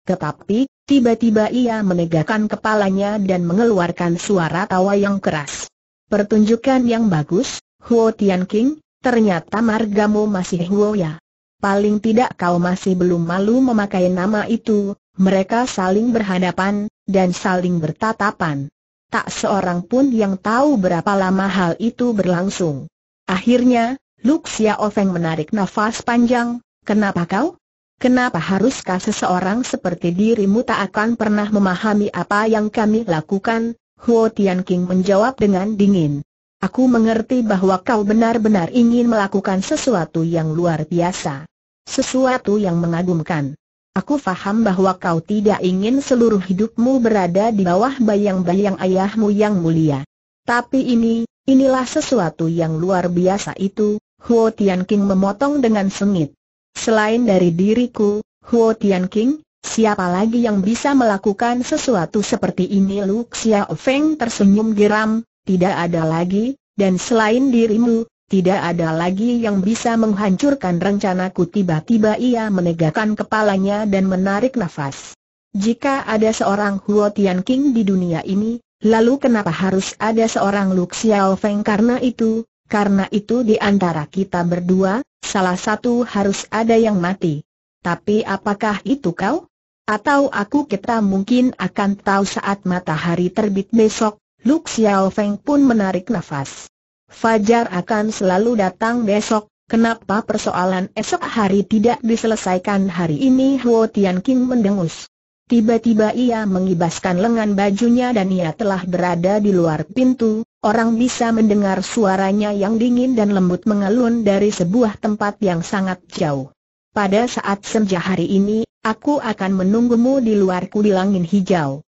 Tetapi, tiba-tiba ia menegakkan kepalanya dan mengeluarkan suara tawa yang keras. Pertunjukan yang bagus, Huo Tianqing. King, ternyata margamu masih Huo ya. Paling tidak kau masih belum malu memakai nama itu, mereka saling berhadapan, dan saling bertatapan tak seorang pun yang tahu berapa lama hal itu berlangsung. Akhirnya, Luxia Ofeng menarik nafas panjang, kenapa kau? Kenapa haruskah seseorang seperti dirimu tak akan pernah memahami apa yang kami lakukan? Huo Tian King menjawab dengan dingin. Aku mengerti bahwa kau benar-benar ingin melakukan sesuatu yang luar biasa. Sesuatu yang mengagumkan. Aku faham bahwa kau tidak ingin seluruh hidupmu berada di bawah bayang-bayang ayahmu yang mulia. Tapi ini, inilah sesuatu yang luar biasa itu, Huo Tian King memotong dengan sengit. Selain dari diriku, Huo Tian King, siapa lagi yang bisa melakukan sesuatu seperti ini? Lu Xiaofeng Feng tersenyum geram, tidak ada lagi, dan selain dirimu, tidak ada lagi yang bisa menghancurkan rencanaku tiba-tiba ia menegakkan kepalanya dan menarik nafas. Jika ada seorang Huo Tian King di dunia ini, lalu kenapa harus ada seorang Lu Xiao Feng karena itu, karena itu di antara kita berdua, salah satu harus ada yang mati. Tapi apakah itu kau? Atau aku kita mungkin akan tahu saat matahari terbit besok, Lu Xiao Feng pun menarik nafas. Fajar akan selalu datang besok, kenapa persoalan esok hari tidak diselesaikan hari ini Huo Tian King mendengus. Tiba-tiba ia mengibaskan lengan bajunya dan ia telah berada di luar pintu, orang bisa mendengar suaranya yang dingin dan lembut mengalun dari sebuah tempat yang sangat jauh. Pada saat senja hari ini, aku akan menunggumu di luar di langit hijau.